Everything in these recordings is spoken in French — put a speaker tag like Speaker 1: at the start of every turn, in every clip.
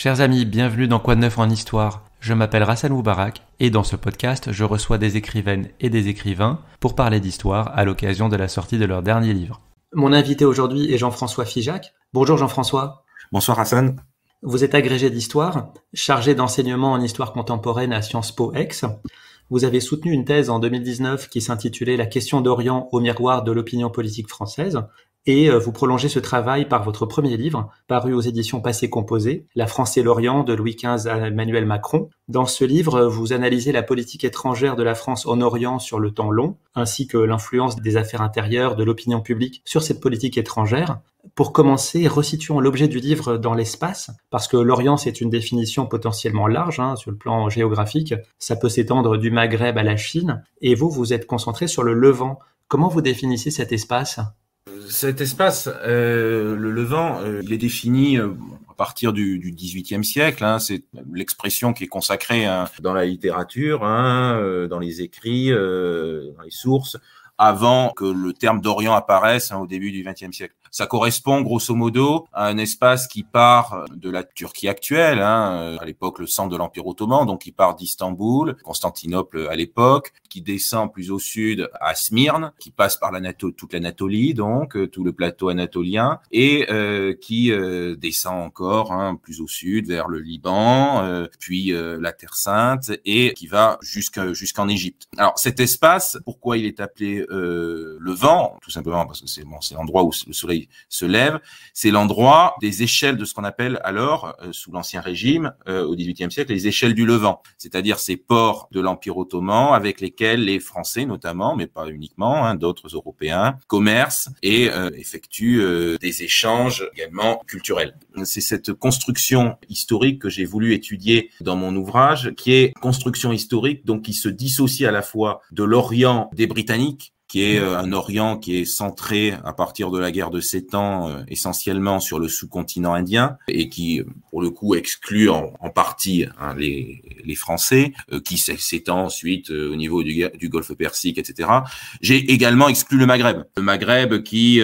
Speaker 1: Chers amis, bienvenue dans Quoi de neuf en histoire. Je m'appelle Rassan Moubarak et dans ce podcast, je reçois des écrivaines et des écrivains pour parler d'histoire à l'occasion de la sortie de leur dernier livre. Mon invité aujourd'hui est Jean-François Fijac. Bonjour Jean-François. Bonsoir Hassan. Vous êtes agrégé d'histoire, chargé d'enseignement en histoire contemporaine à Sciences Po X. Vous avez soutenu une thèse en 2019 qui s'intitulait La question d'Orient au miroir de l'opinion politique française. Et euh, vous prolongez ce travail par votre premier livre, paru aux éditions passées composées, La France et l'Orient de Louis XV à Emmanuel Macron. Dans ce livre, euh, vous analysez la politique étrangère de la France en Orient sur le temps long, ainsi que l'influence des affaires intérieures, de l'opinion publique sur cette politique étrangère. Pour commencer, resituons l'objet du livre dans l'espace, parce que l'Orient, c'est une définition potentiellement large hein, sur le plan géographique. Ça peut s'étendre du Maghreb à la Chine. Et vous, vous êtes concentré sur le Levant. Comment vous définissez cet espace
Speaker 2: cet espace, euh, le Levant, euh, il est défini euh, à partir du, XVIIIe siècle. Hein. c'est l'expression qui est consacrée hein, dans la littérature, hein, dans les écrits, dans les sources, avant que le terme d'Orient apparaisse au début du XXe siècle. Ça correspond grosso modo à un espace qui part euh, de la Turquie actuelle, hein, euh, à l'époque le centre de l'Empire ottoman, donc qui part d'Istanbul, Constantinople euh, à l'époque, qui descend plus au sud à Smyrne, qui passe par toute l'Anatolie, donc tout le plateau anatolien, et qui descend encore hein, plus au sud vers le Liban, puis la Terre Sainte, et qui va jusqu'en Égypte. Alors cet espace, pourquoi il est appelé le vent Tout simplement parce que c'est bon, l'endroit où le soleil se lève. C'est l'endroit des échelles de ce qu'on appelle alors, euh, sous l'Ancien Régime, euh, au XVIIIe siècle, les échelles du Levant, c'est-à-dire ces ports de l'Empire ottoman avec lesquels les Français notamment, mais pas uniquement, hein, d'autres Européens, commercent et euh, effectuent des échanges également culturels. C'est cette construction historique que j'ai voulu étudier dans mon ouvrage, qui est construction historique, donc qui se dissocie à la fois de l'Orient des Britanniques, qui est euh, un Orient qui est centré à partir de la guerre de Sept ans euh, essentiellement sur le sous-continent indien et qui, pour le coup, exclut en, partie hein, les, les, Français, euh, qui s'étend ensuite au niveau du, Golfe Persique, etc. J'ai également exclu le Maghreb. Le Maghreb qui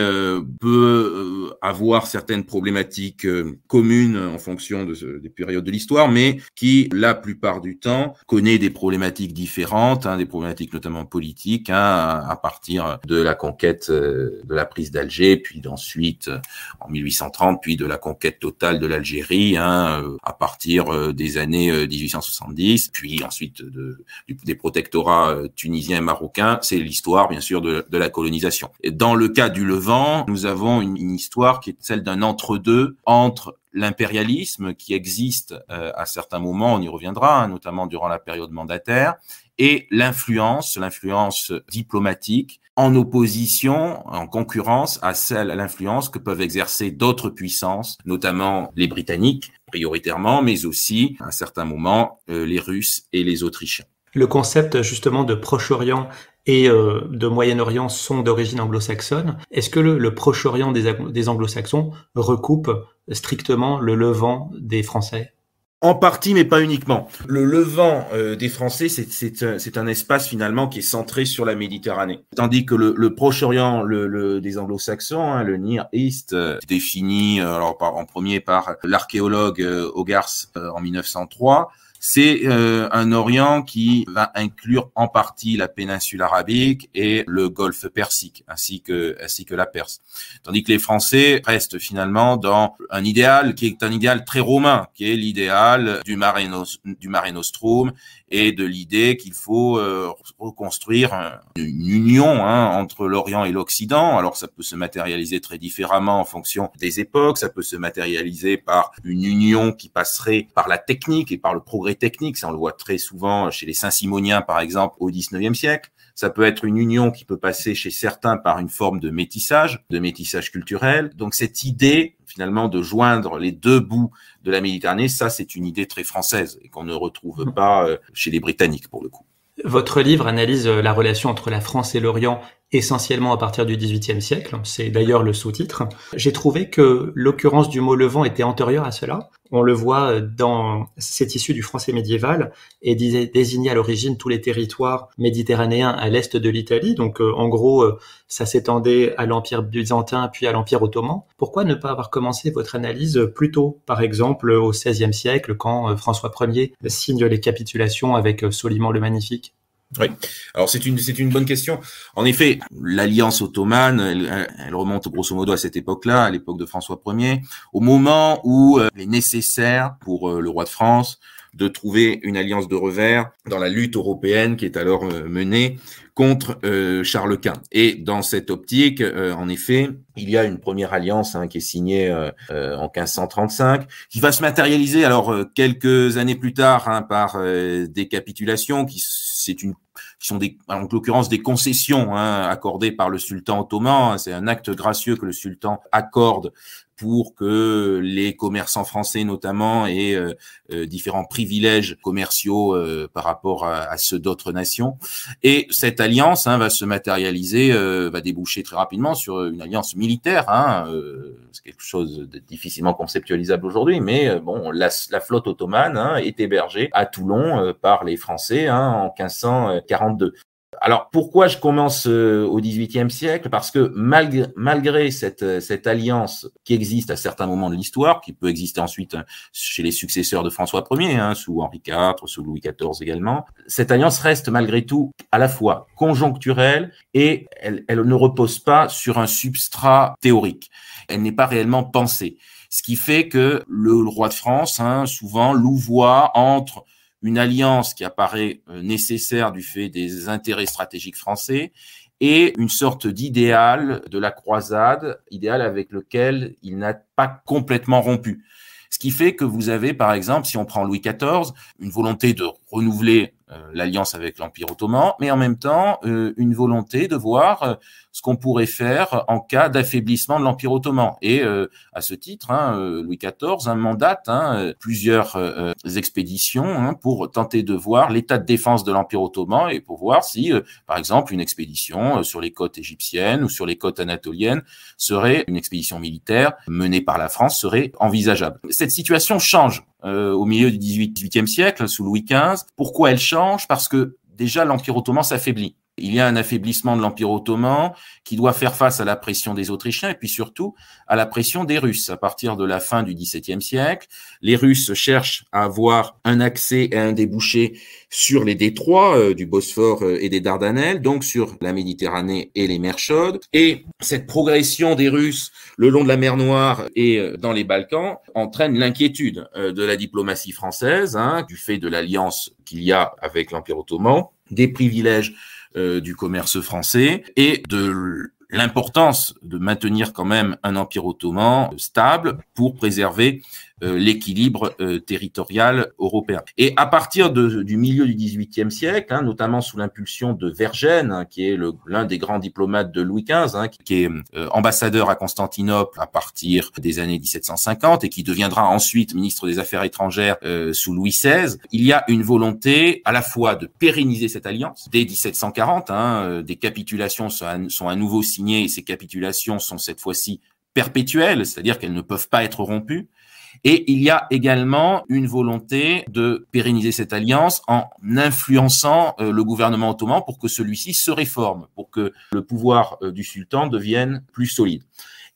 Speaker 2: peut avoir certaines problématiques communes en fonction de des périodes de l'histoire, mais qui, la plupart du temps, connaît des problématiques différentes, hein, des problématiques notamment politiques, hein, à, à partir de la conquête euh, de la prise d'Alger, puis ensuite euh, en 1830, puis de la conquête totale de l'Algérie hein, euh, à partir des années 1870, puis ensuite de, des protectorats tunisiens et marocains. C'est l'histoire, bien sûr, de, la colonisation. Et dans le cas du Levant, nous avons une histoire qui est celle d'un entre-deux entre l'impérialisme qui existe à certains moments, on y reviendra, hein, notamment durant la période mandataire, et l'influence, l'influence diplomatique en opposition, en concurrence à celle, à l'influence que peuvent exercer d'autres puissances, notamment les Britanniques prioritairement, mais aussi à un certain moment euh, les Russes et les Autrichiens.
Speaker 1: Le concept justement de Proche-Orient et euh, de Moyen-Orient sont d'origine anglo-saxonne. Est-ce que le, Proche-Orient des, des anglo-saxons recoupe strictement le Levant des Français en partie, mais pas uniquement. Le Levant euh, des Français,
Speaker 2: c'est un espace finalement qui est centré sur la Méditerranée. Tandis que le, Proche-Orient le, des anglo-saxons, hein, le Near East, euh, défini euh, alors, par, en premier par l'archéologue Hogarth en 1903, c'est euh, un Orient qui va inclure en partie la péninsule arabique et le golfe persique, ainsi que, ainsi que la Perse. Tandis que les Français restent finalement dans un idéal qui est un idéal très romain, qui est l'idéal du Mare, du Nostrum et de l'idée qu'il faut euh, reconstruire une union hein, entre l'Orient et l'Occident. Alors ça peut se matérialiser très différemment en fonction des époques, ça peut se matérialiser par une union qui passerait par la technique et par le progrès technique, ça on le voit très souvent chez les Saint-Simoniens par exemple au XIXe siècle, ça peut être une union qui peut passer chez certains par une forme de métissage, de métissage culturel. Donc cette idée finalement de joindre les deux bouts de la Méditerranée, ça c'est une idée très française et qu'on ne retrouve mhm. pas euh, chez les Britanniques
Speaker 1: pour le coup. Votre livre analyse euh, la relation entre la France et l'Orient essentiellement à partir du XVIIIe siècle, c'est d'ailleurs le sous-titre, j'ai trouvé que l'occurrence du mot levant était antérieure à cela. On le voit euh, dans cet issue du français médiéval et désignait à l'origine tous les territoires méditerranéens à l'est de l'Italie. Donc euh, en gros, euh, ça s'étendait à l'Empire byzantin puis à l'Empire ottoman. Pourquoi ne pas avoir commencé votre analyse plus tôt, par exemple au XVIe siècle, quand François Ier signe les capitulations avec Soliman le Magnifique
Speaker 2: oui, alors c'est une c'est une bonne question. En effet, l'alliance ottomane, elle, remonte grosso modo à cette époque-là, à l'époque de François Ier, au moment où euh, il est nécessaire pour euh, le roi de France de trouver une alliance de revers dans la lutte européenne qui est alors euh, menée contre Charles Quint. Et dans cette optique, en effet, il y a une première alliance hein, qui est signée en 1535, qui va se matérialiser alors quelques années plus tard hein, par des capitulations qui c'est une qui sont en l'occurrence des concessions hein, accordées par le sultan ottoman. C'est un acte gracieux que le sultan accorde pour que les commerçants français notamment aient euh, euh, différents privilèges commerciaux euh, par rapport à, ceux d'autres nations. Et cette alliance hein, va se matérialiser, va déboucher très rapidement sur une alliance militaire. Hein, c'est quelque chose de difficilement conceptualisable aujourd'hui, mais bon, la, flotte ottomane hein, est hébergée à Toulon par les Français hein, en 1542. Alors pourquoi je commence euh, au XVIIIe siècle Parce que malgré, malgré euh, cette, alliance qui existe à certains moments de l'histoire, qui peut exister ensuite hein, chez les successeurs de François Ier, hein, sous Henri IV, sous Louis XIV également, cette alliance reste malgré tout à la fois conjoncturelle et elle, ne repose pas sur un substrat théorique. Elle n'est pas réellement pensée. Ce qui fait que le roi de France, hein, souvent, louvoie entre une alliance qui apparaît euh, nécessaire du fait des intérêts stratégiques français et une sorte d'idéal de la croisade, idéal avec lequel il n'a pas complètement rompu. Ce qui fait que vous avez, par exemple, si on prend Louis XIV, une volonté de renouveler euh, l'alliance avec l'Empire ottoman, mais en même temps euh, une volonté de voir euh, ce qu'on pourrait faire en cas d'affaiblissement de l'Empire ottoman. Et à ce titre, hein, Louis XIV a mandate plusieurs expéditions hein, pour tenter de voir l'état de défense de l'Empire ottoman et pour voir si, par exemple, une expédition sur les côtes égyptiennes ou sur les côtes anatoliennes serait une expédition militaire menée par la France serait envisageable. Cette situation change euh, au milieu du 18, siècle, sous Louis XV. Pourquoi elle change Parce que déjà l'Empire ottoman s'affaiblit il y a un affaiblissement de l'Empire ottoman qui doit faire face à la pression des Autrichiens et puis surtout à la pression des Russes. À partir de la fin du XVIIe siècle, les Russes cherchent à avoir un accès et un débouché sur les détroits euh, du Bosphore euh, et des Dardanelles, donc sur la Méditerranée et les mers chaudes. Et cette progression des Russes le long de la mer Noire et euh, dans les Balkans entraîne l'inquiétude de la diplomatie française, hein, du fait de l'alliance qu'il y a avec l'Empire ottoman, des privilèges euh, du commerce français et de l'importance de maintenir quand même un empire ottoman stable pour préserver euh, l'équilibre euh, territorial européen. Et à partir de, du milieu du XVIIIe siècle, hein, notamment sous l'impulsion de Vergène, hein, qui est l'un des grands diplomates de Louis XV, hein, qui est euh, ambassadeur à Constantinople à partir des années 1750 et qui deviendra ensuite ministre des Affaires étrangères sous Louis XVI, il y a une volonté à la fois de pérenniser cette alliance. Dès 1740, hein, des capitulations sont sont à nouveau signées et ces capitulations sont cette fois-ci perpétuelles, c'est-à-dire qu'elles ne peuvent pas être rompues. Et il y a également une volonté de pérenniser cette alliance en influençant euh, le gouvernement ottoman pour que celui-ci se réforme, pour que le pouvoir euh, du sultan devienne plus solide.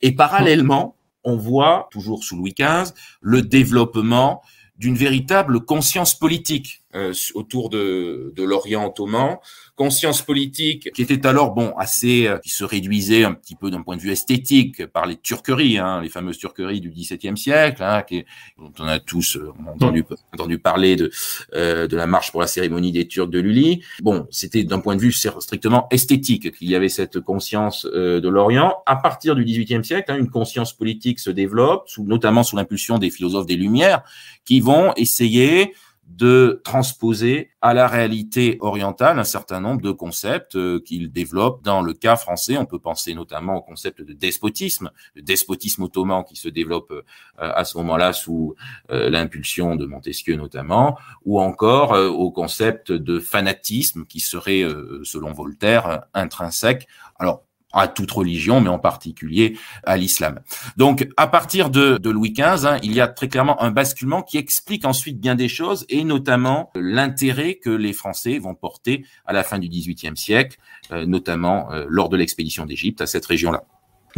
Speaker 2: Et parallèlement, on voit, toujours sous Louis XV, le développement d'une véritable conscience politique euh, autour de, de l'Orient ottoman, conscience politique qui était alors bon assez euh, qui se réduisait un petit peu d'un point de vue esthétique par les turqueries, hein, les fameuses turqueries du XVIIe siècle, hein, qui, dont on a tous euh, entendu, entendu, parler de de la marche pour la cérémonie des Turcs de Lully. Bon, c'était d'un point de vue strictement esthétique qu'il y avait cette conscience de l'Orient. À partir du XVIIIe siècle, hein, une conscience politique se développe, sous, notamment sous l'impulsion des philosophes des Lumières, qui vont essayer de transposer à la réalité orientale un certain nombre de concepts euh, qu'il développe dans le cas français. On peut penser notamment au concept de despotisme, le despotisme ottoman qui se développe euh, à ce moment-là sous euh, l'impulsion de Montesquieu notamment, ou encore au concept de fanatisme qui serait, selon Voltaire, intrinsèque. Alors, à toute religion, mais en particulier à l'islam. Donc, à partir de, Louis XV, hein, il y a très clairement un basculement qui explique ensuite bien des choses, et notamment l'intérêt que les Français vont porter à la fin du XVIIIe siècle, euh, notamment euh, lors de l'expédition d'Égypte à cette
Speaker 1: région-là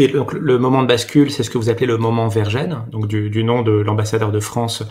Speaker 1: le moment de bascule, c'est ce que vous appelez le moment Vergène, donc du, nom de l'ambassadeur de France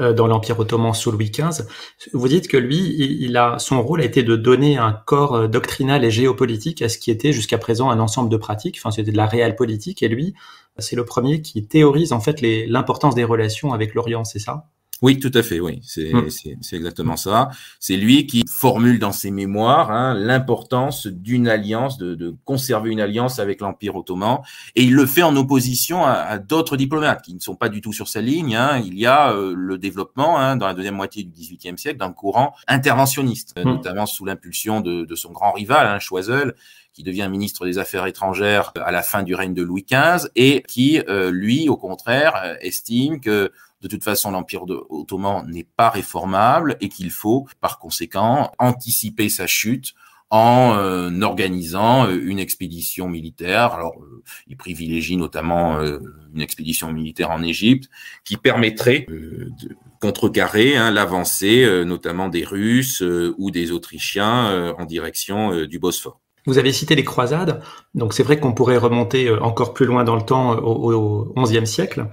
Speaker 1: euh, dans l'Empire ottoman sous Louis XV. Vous dites que lui, il, a son rôle a été de donner un corps euh, doctrinal et géopolitique à ce qui était jusqu'à présent un ensemble de pratiques. Enfin, c'était de la réelle politique, et lui, c'est le premier qui théorise en fait l'importance des relations avec l'Orient, c'est ça
Speaker 2: oui, tout à fait, oui, hmm. c'est exactement ça. C'est lui qui formule dans ses mémoires hein, l'importance d'une alliance, de, de, conserver une alliance avec l'Empire ottoman, et il le fait en opposition à, d'autres diplomates qui ne sont pas du tout sur sa ligne. Hein. Il y a euh, le développement hein, dans la deuxième moitié du XVIIIe siècle d'un courant interventionniste, hmm. notamment sous l'impulsion de, de, son grand rival, Choiseul, qui devient ministre des Affaires étrangères à la fin du règne de Louis XV et qui, euh, lui, au contraire, euh, estime que de toute façon, l'Empire ottoman n'est pas réformable et qu'il faut, par conséquent, anticiper sa chute en euh, organisant euh, une expédition militaire. Alors, euh, il privilégie notamment une expédition militaire en Égypte qui permettrait de contrecarrer hein, l'avancée notamment des Russes ou des Autrichiens en direction du Bosphore.
Speaker 1: Vous avez cité les croisades, donc c'est vrai qu'on pourrait remonter encore plus loin dans le temps au, XIe siècle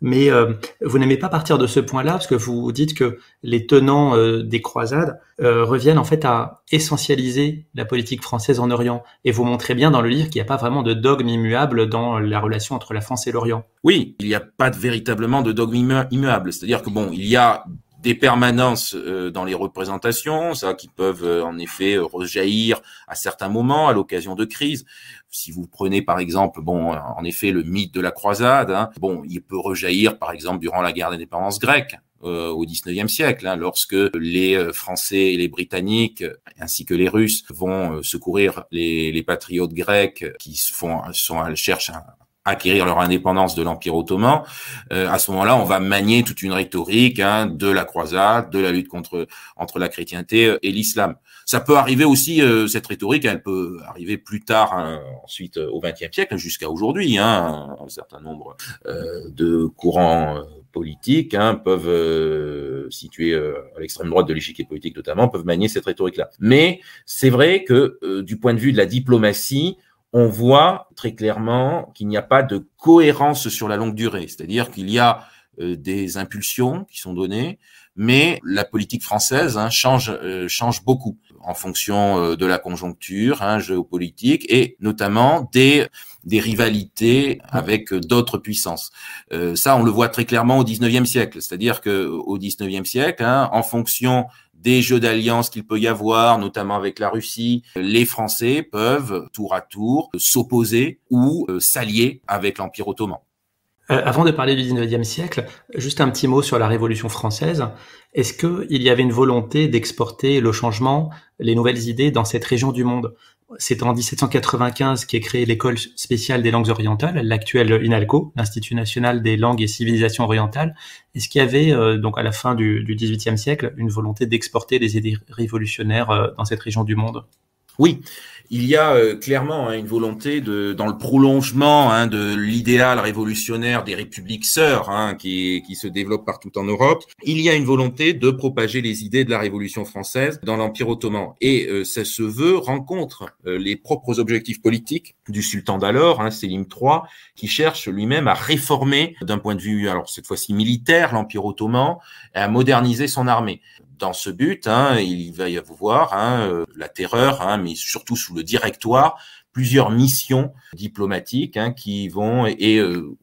Speaker 1: mais euh, vous n'aimez pas partir de ce point-là parce que vous dites que les tenants euh, des croisades euh, reviennent en fait à essentialiser la politique française en Orient et vous montrez bien dans le livre qu'il n'y a pas vraiment de dogme immuable dans la relation entre la France et l'Orient.
Speaker 2: Oui, il n'y a pas véritablement de dogme immuable, c'est-à-dire que bon, il y a des permanences euh, dans les représentations, ça qui peuvent euh, en effet euh, rejaillir à certains moments à l'occasion de crises. Si vous prenez par exemple, bon, en effet le mythe de la croisade, hein, bon, il peut rejaillir par exemple durant la guerre d'indépendance grecque au 19e siècle, hein, lorsque les Français et les Britanniques, ainsi que les Russes, vont secourir les, les patriotes grecs qui se font, sont, cherchent un acquérir leur indépendance de l'Empire ottoman, euh, à ce moment-là, on va manier toute une rhétorique hein, de la croisade, de la lutte contre entre la chrétienté euh, et l'islam. Ça peut arriver aussi, euh, cette rhétorique, elle peut arriver plus tard, hein, ensuite au XXe siècle, jusqu'à aujourd'hui. Hein. un certain nombre de courants politiques hein, peuvent euh, à l'extrême droite de l'échiquier politique notamment peuvent manier cette rhétorique là mais c'est vrai que du point de vue de la diplomatie on voit très clairement qu'il n'y a pas de cohérence sur la longue durée, c'est-à-dire qu'il y a euh, des impulsions qui sont données, mais la politique française hein, change, euh, change beaucoup en fonction euh, de la conjoncture hein, géopolitique et notamment des, des rivalités avec d'autres puissances. ça, on le voit très clairement au XIXe siècle, c'est-à-dire que au siècle, hein, en fonction des jeux d'alliance qu'il peut y avoir, notamment avec la Russie, les Français peuvent tour à tour s'opposer ou euh, s'allier avec l'Empire ottoman.
Speaker 1: Euh, avant de parler du 19e siècle, juste un petit mot sur la Révolution française. Est-ce qu'il y avait une volonté d'exporter le changement, les nouvelles idées dans cette région du monde c'est en 1795 qu'est créée l'école spéciale des langues orientales, l'actuelle INALCO, l'Institut national des langues et civilisations orientales, et ce y avait euh, donc à la fin du XVIIIe siècle une volonté d'exporter les idées révolutionnaires euh, dans cette région du monde.
Speaker 2: Oui, il y a euh, clairement hein, une volonté de, dans le prolongement hein, de l'idéal révolutionnaire des républiques sœurs hein, qui, qui, se développe partout en Europe, il y a une volonté de propager les idées de la Révolution française dans l'Empire ottoman. Et euh, ça se veut rencontre euh, les propres objectifs politiques du sultan d'alors, hein, Selim III, qui cherche lui-même à réformer d'un point de vue, alors cette fois-ci militaire, l'Empire ottoman, et à moderniser son armée dans ce but, hein, il va y avoir hein, euh, la terreur, hein, mais surtout sous le directoire, plusieurs missions diplomatiques hein, qui vont et euh,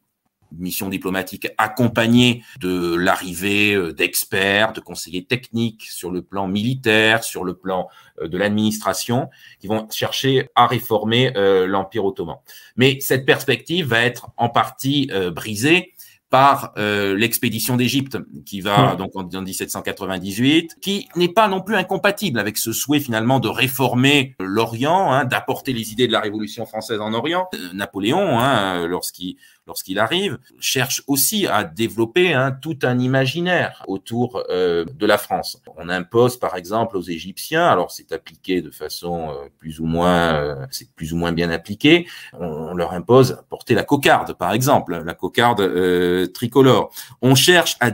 Speaker 2: missions diplomatiques accompagnées de l'arrivée euh, d'experts, de conseillers techniques sur le plan militaire, sur le plan de l'administration, qui vont chercher à réformer l'Empire ottoman. Mais cette perspective va être en partie brisée par euh, l'expédition d'Égypte, qui va donc en, 1798, qui n'est pas non plus incompatible avec ce souhait finalement de réformer l'Orient, hein, d'apporter les idées de la Révolution française en Orient. Euh, Napoléon, hein, lorsqu'il lorsqu'il arrive, cherche aussi à développer hein, tout un imaginaire autour euh, de la France. On impose par exemple aux Égyptiens, alors c'est appliqué de façon euh, plus ou moins, euh, c'est plus ou moins bien appliqué, on, leur impose porter la cocarde par exemple, hein, la cocarde tricolore. On cherche à,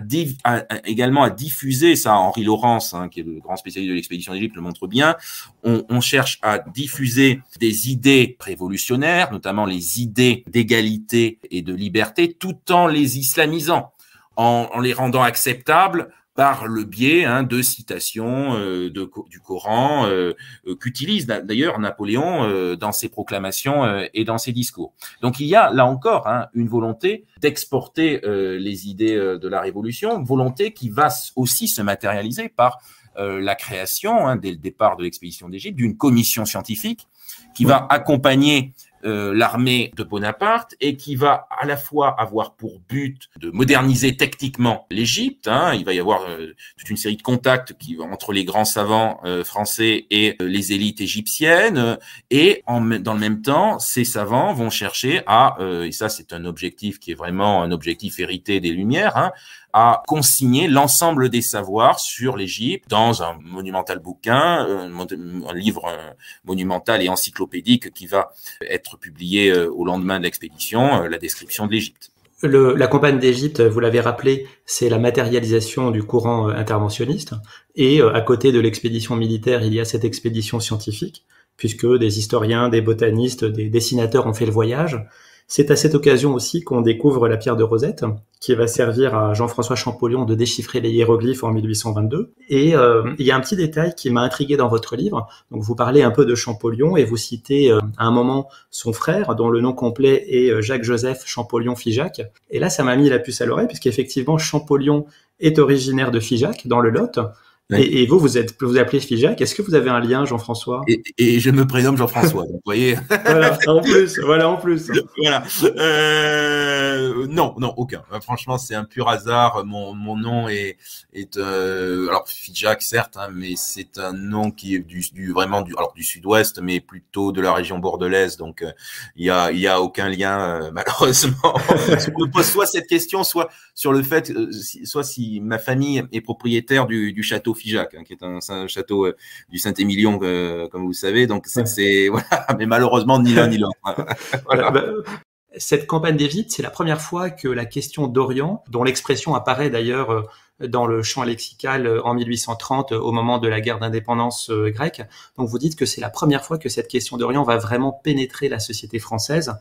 Speaker 2: également à diffuser ça. Henri Laurence, hein, qui est le grand spécialiste de l'expédition d'Égypte, le montre bien on, cherche à diffuser des idées révolutionnaires, notamment les idées d'égalité et de liberté, tout en les islamisant, en, les rendant acceptables par le biais hein, de citations euh, de, du Coran euh, euh, qu'utilise d'ailleurs Napoléon dans ses proclamations et dans ses discours. Donc il y a là encore hein, une volonté d'exporter les idées de la Révolution, volonté qui va aussi se matérialiser par euh, la création, hein, dès le départ de l'expédition d'Égypte, d'une commission scientifique qui va accompagner euh, l'armée de Bonaparte et qui va à la fois avoir pour but de moderniser techniquement l'Égypte. Hein. il va y avoir euh, toute une série de contacts qui entre les grands savants français et les élites égyptiennes. Et en, dans le même temps, ces savants vont chercher à, et ça c'est un objectif qui est vraiment un objectif hérité des Lumières, hein, a consigné l'ensemble des savoirs sur l'Égypte dans un monumental bouquin, euh, un livre euh, monumental et encyclopédique qui va être publié euh, au lendemain de l'expédition, la description de l'Égypte.
Speaker 1: la campagne d'Égypte, vous l'avez rappelé, c'est la matérialisation du courant interventionniste. Et à côté de l'expédition militaire, il y a cette expédition scientifique, puisque des historiens, des botanistes, des dessinateurs ont fait le voyage. C'est à cette occasion aussi qu'on découvre la pierre de Rosette, qui va servir à Jean-François Champollion de déchiffrer les hiéroglyphes en 1822. Et euh, il y a un petit détail qui m'a intrigué dans votre livre. Donc vous parlez un peu de Champollion et vous citez euh, à un moment son frère, dont le nom complet est euh, Jacques-Joseph Champollion Figeac. Et là, ça m'a mis la puce à l'oreille, puisqu'effectivement, Champollion est originaire de Figeac, dans le Lot. Et, vous, vous êtes, vous appelez Fijac, Est-ce que vous avez un lien, Jean-François et, je me prénomme Jean-François. vous voyez. voilà, en plus. Voilà, en plus.
Speaker 2: voilà. Euh, non, non, aucun. Euh, franchement, c'est un pur hasard. Mon, mon nom est, est euh, alors Figeac, certes, hein, mais c'est un nom qui est du, vraiment du, alors du Sud-Ouest, mais plutôt de la région bordelaise. Donc, il n'y a, y a aucun lien, malheureusement. Je me pose soit cette question, soit sur le fait, soit si ma famille est propriétaire du, du château Hein, qui est un, château euh, du Saint-Émilion, euh, comme vous le savez. Donc, c'est, mais malheureusement, ni l'un ni l'autre.
Speaker 1: Bah, cette campagne des c'est la première fois que la question d'Orient, dont l'expression apparaît d'ailleurs euh, dans le champ lexical en 1830 au moment de la guerre d'indépendance grecque, donc vous dites que c'est la première fois que cette question d'Orient va vraiment pénétrer la société française.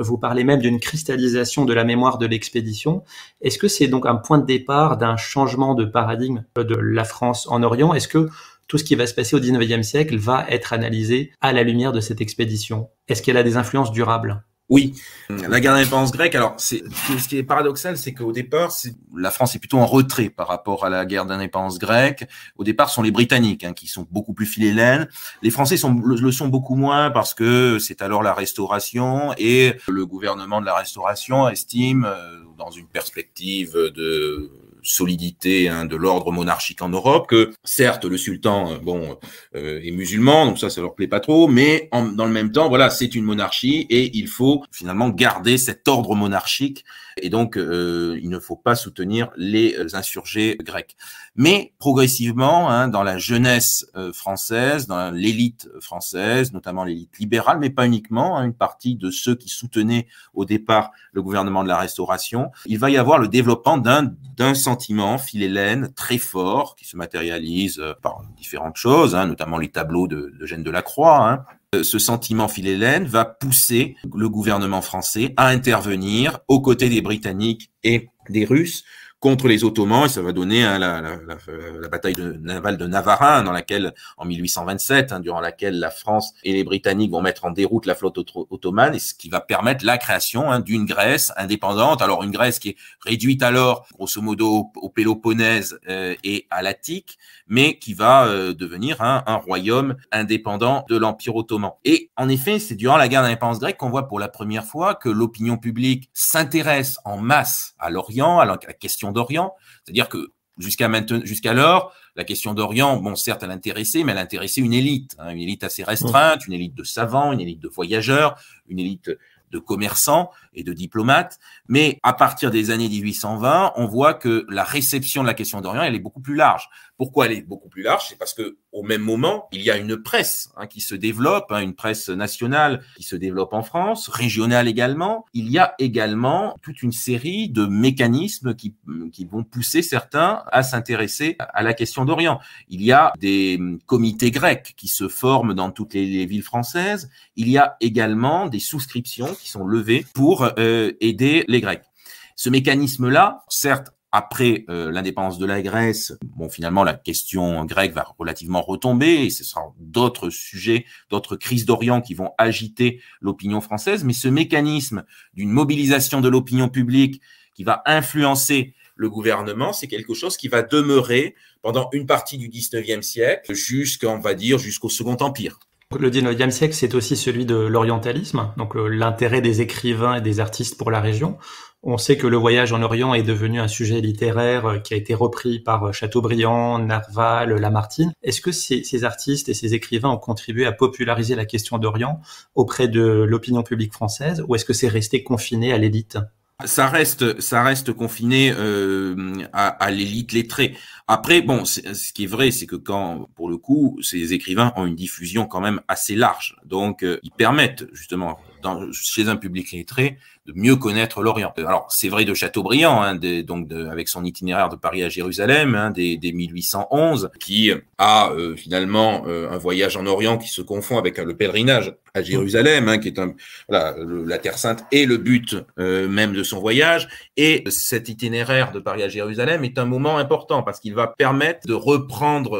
Speaker 1: Vous parlez même d'une cristallisation de la mémoire de l'expédition. Est-ce que c'est donc un point de départ d'un changement de paradigme de la France en Orient Est-ce que tout ce qui va se passer au 19e siècle va être analysé à la lumière de cette expédition Est-ce qu'elle a des influences durables oui, hmm. la guerre d'indépendance grecque, alors c'est ce qui est paradoxal, c'est qu'au départ,
Speaker 2: la France est plutôt en retrait par rapport à la guerre d'indépendance grecque. Au départ, ce sont les Britanniques hein, qui sont beaucoup plus philélènes. Les Français sont, le sont beaucoup moins parce que c'est alors la Restauration et le gouvernement de la Restauration estime, euh, dans une perspective de solidité hein, de l'ordre monarchique en Europe, que certes le sultan euh, bon euh, euh, est musulman, donc ça ça leur plaît pas trop, mais dans le même temps voilà c'est une monarchie et il faut finalement garder cet ordre monarchique et donc euh, il ne faut pas soutenir les euh, insurgés grecs. Mais progressivement, hein, dans la jeunesse euh, française, dans l'élite française, notamment l'élite libérale, mais pas uniquement, hein, une partie de ceux qui soutenaient au départ le gouvernement de la Restauration, il va y avoir le développement d'un sentiment philélène très fort qui se matérialise par différentes choses, hein, notamment les tableaux de, de Gênes de la Croix. Euh, ce sentiment philélène va pousser le gouvernement français à intervenir aux côtés des Britanniques et des Russes contre les Ottomans, et ça va donner hein, la, la, euh, la, bataille de, navale de Navarin, hein, dans laquelle, en 1827, hein, durant laquelle la France et les Britanniques vont mettre en déroute la flotte ottomane, et ce qui va permettre la création d'une Grèce indépendante. Alors une Grèce qui est réduite alors, grosso modo, au Péloponnèse euh, et à l'Attique, mais qui va euh, devenir un royaume indépendant de l'Empire ottoman. Et en effet, c'est durant la guerre d'indépendance grecque qu'on voit pour la première fois que l'opinion publique s'intéresse en masse à l'Orient, à la question d'Orient. C'est-à-dire que jusqu'à maintenant, jusqu'alors, la question d'Orient, bon, certes, elle intéressait, mais elle intéressait une élite, hein, une élite assez restreinte, mmh. une élite de savants, une élite de voyageurs, une élite de commerçants et de diplomates. Mais à partir des années 1820, on voit que la réception de la question d'Orient, elle est beaucoup plus large. Pourquoi elle est beaucoup plus large C'est parce que au même moment, il y a une presse hein, qui se développe, hein, une presse nationale qui se développe en France, régionale également. Il y a également toute une série de mécanismes qui, vont pousser certains à s'intéresser à la question d'Orient. Il y a des hum, comités grecs qui se forment dans toutes les, villes françaises. Il y a également des souscriptions qui sont levées pour euh, aider les Grecs. Ce mécanisme-là, certes, après euh, l'indépendance de la Grèce, bon, finalement, la question grecque va relativement retomber et ce seront d'autres sujets, d'autres crises d'Orient qui vont agiter l'opinion française. Mais ce mécanisme d'une mobilisation de l'opinion publique qui va influencer le gouvernement, c'est quelque chose qui va demeurer pendant une partie du 19e siècle jusqu'on va dire jusqu'au Second
Speaker 1: Empire. Le 19e siècle, c'est aussi celui de l'orientalisme, donc euh, l'intérêt des écrivains et des artistes pour la région. On sait que le voyage en Orient est devenu un sujet littéraire euh, qui a été repris par euh, Chateaubriand, Narval, Lamartine. Est-ce que ces, artistes et ces écrivains ont contribué à populariser la question d'Orient auprès de l'opinion publique française ou est-ce que c'est resté confiné à l'élite
Speaker 2: ça reste, ça reste confiné euh, à, à l'élite lettrée. Après, bon, ce qui est vrai, c'est que quand, pour le coup, ces écrivains ont une diffusion quand même assez large, donc ils permettent justement chez un public lettré de mieux connaître l'Orient. Euh, alors, c'est vrai de Chateaubriand, hein, des, donc de, avec son itinéraire de Paris à Jérusalem, hein, des, des, 1811, qui a euh, finalement euh, un voyage en Orient qui se confond avec le pèlerinage à Jérusalem, hein, qui est un, voilà, la Terre Sainte et le but même de son voyage. Et cet itinéraire de Paris à Jérusalem est un moment important parce qu'il va permettre de reprendre,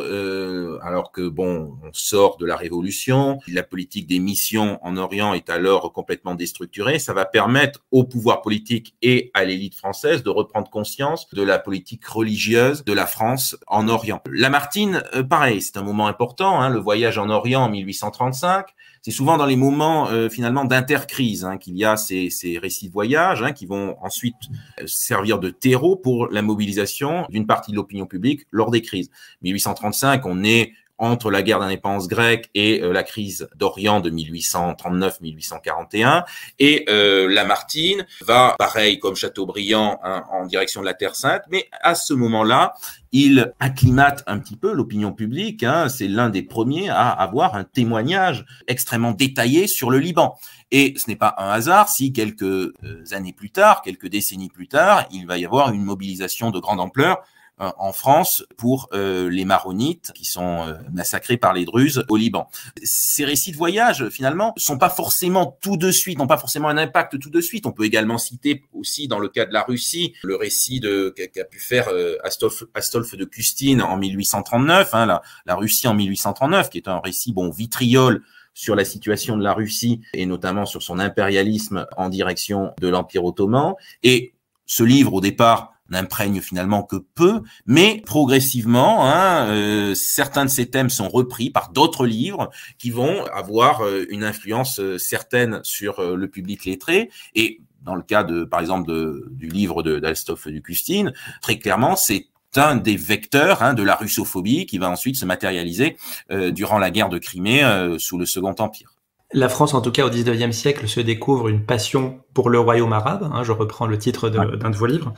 Speaker 2: alors que bon, on sort de la Révolution, la politique des missions en Orient est alors complètement déstructurée, ça va permettre au pouvoir politique et à l'élite française de reprendre conscience de la politique religieuse de la France en Orient. Lamartine, euh, pareil, c'est un moment important, hein, le voyage en Orient en 1835. C'est souvent dans les moments euh, finalement d'intercrise hein, qu'il y a ces, récits de voyage hein, qui vont ensuite euh, servir de terreau pour la mobilisation d'une partie de l'opinion publique lors des crises. 1835, on est entre la guerre d'indépendance grecque et euh, la crise d'Orient de 1839-1841. Et euh, Lamartine va, pareil comme Chateaubriand, hein, en direction de la Terre Sainte, mais à ce moment-là, il acclimate un petit peu l'opinion publique. Hein. C'est l'un des premiers à avoir un témoignage extrêmement détaillé sur le Liban. Et ce n'est pas un hasard si quelques euh, années plus tard, quelques décennies plus tard, il va y avoir une mobilisation de grande ampleur euh, en France pour euh, les maronites qui sont euh, massacrés par les druzes au Liban. Ces récits de voyage, finalement, sont pas forcément tout de suite, n'ont pas forcément un impact tout de suite. On peut également citer aussi, dans le cas de la Russie, le récit de qu'a pu faire Astolphe, de Custine en 1839, hein, la, la Russie en 1839, qui est un récit, bon, vitriol, sur la situation de la Russie et notamment sur son impérialisme en direction de l'Empire ottoman. Et ce livre, au départ, n'imprègne finalement que peu, mais progressivement, hein, euh, certains de ces thèmes sont repris par d'autres livres qui vont avoir euh, une influence euh, certaine sur le public lettré. Et dans le cas de, par exemple, du livre du Custine, très clairement, c'est un des vecteurs hein, de la russophobie qui va ensuite se matérialiser durant la guerre de Crimée
Speaker 1: sous le Second Empire. La France, en tout cas au XIXe siècle, se découvre une passion pour le royaume arabe. Hein, je reprends le titre d'un de, vos livres.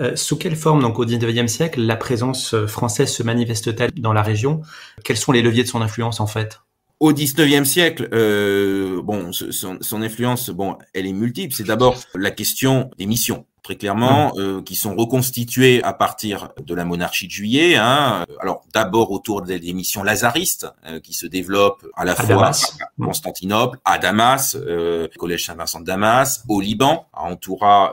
Speaker 1: Euh, sous quelle forme, donc, au XIXe siècle, la présence euh, française se manifeste-t-elle dans la région Quels sont les leviers de son influence, en fait
Speaker 2: au XIXe siècle, euh, bon, son, son, influence, bon, elle est multiple. C'est d'abord la question des missions très clairement, mmh. euh, qui sont reconstitués à partir de la monarchie de juillet. Hein, alors d'abord autour des, missions lazaristes euh, qui se développent à la fois à mmh. Constantinople, à Damas, au euh, Collège Saint-Vincent de Damas, au Liban, à Antoura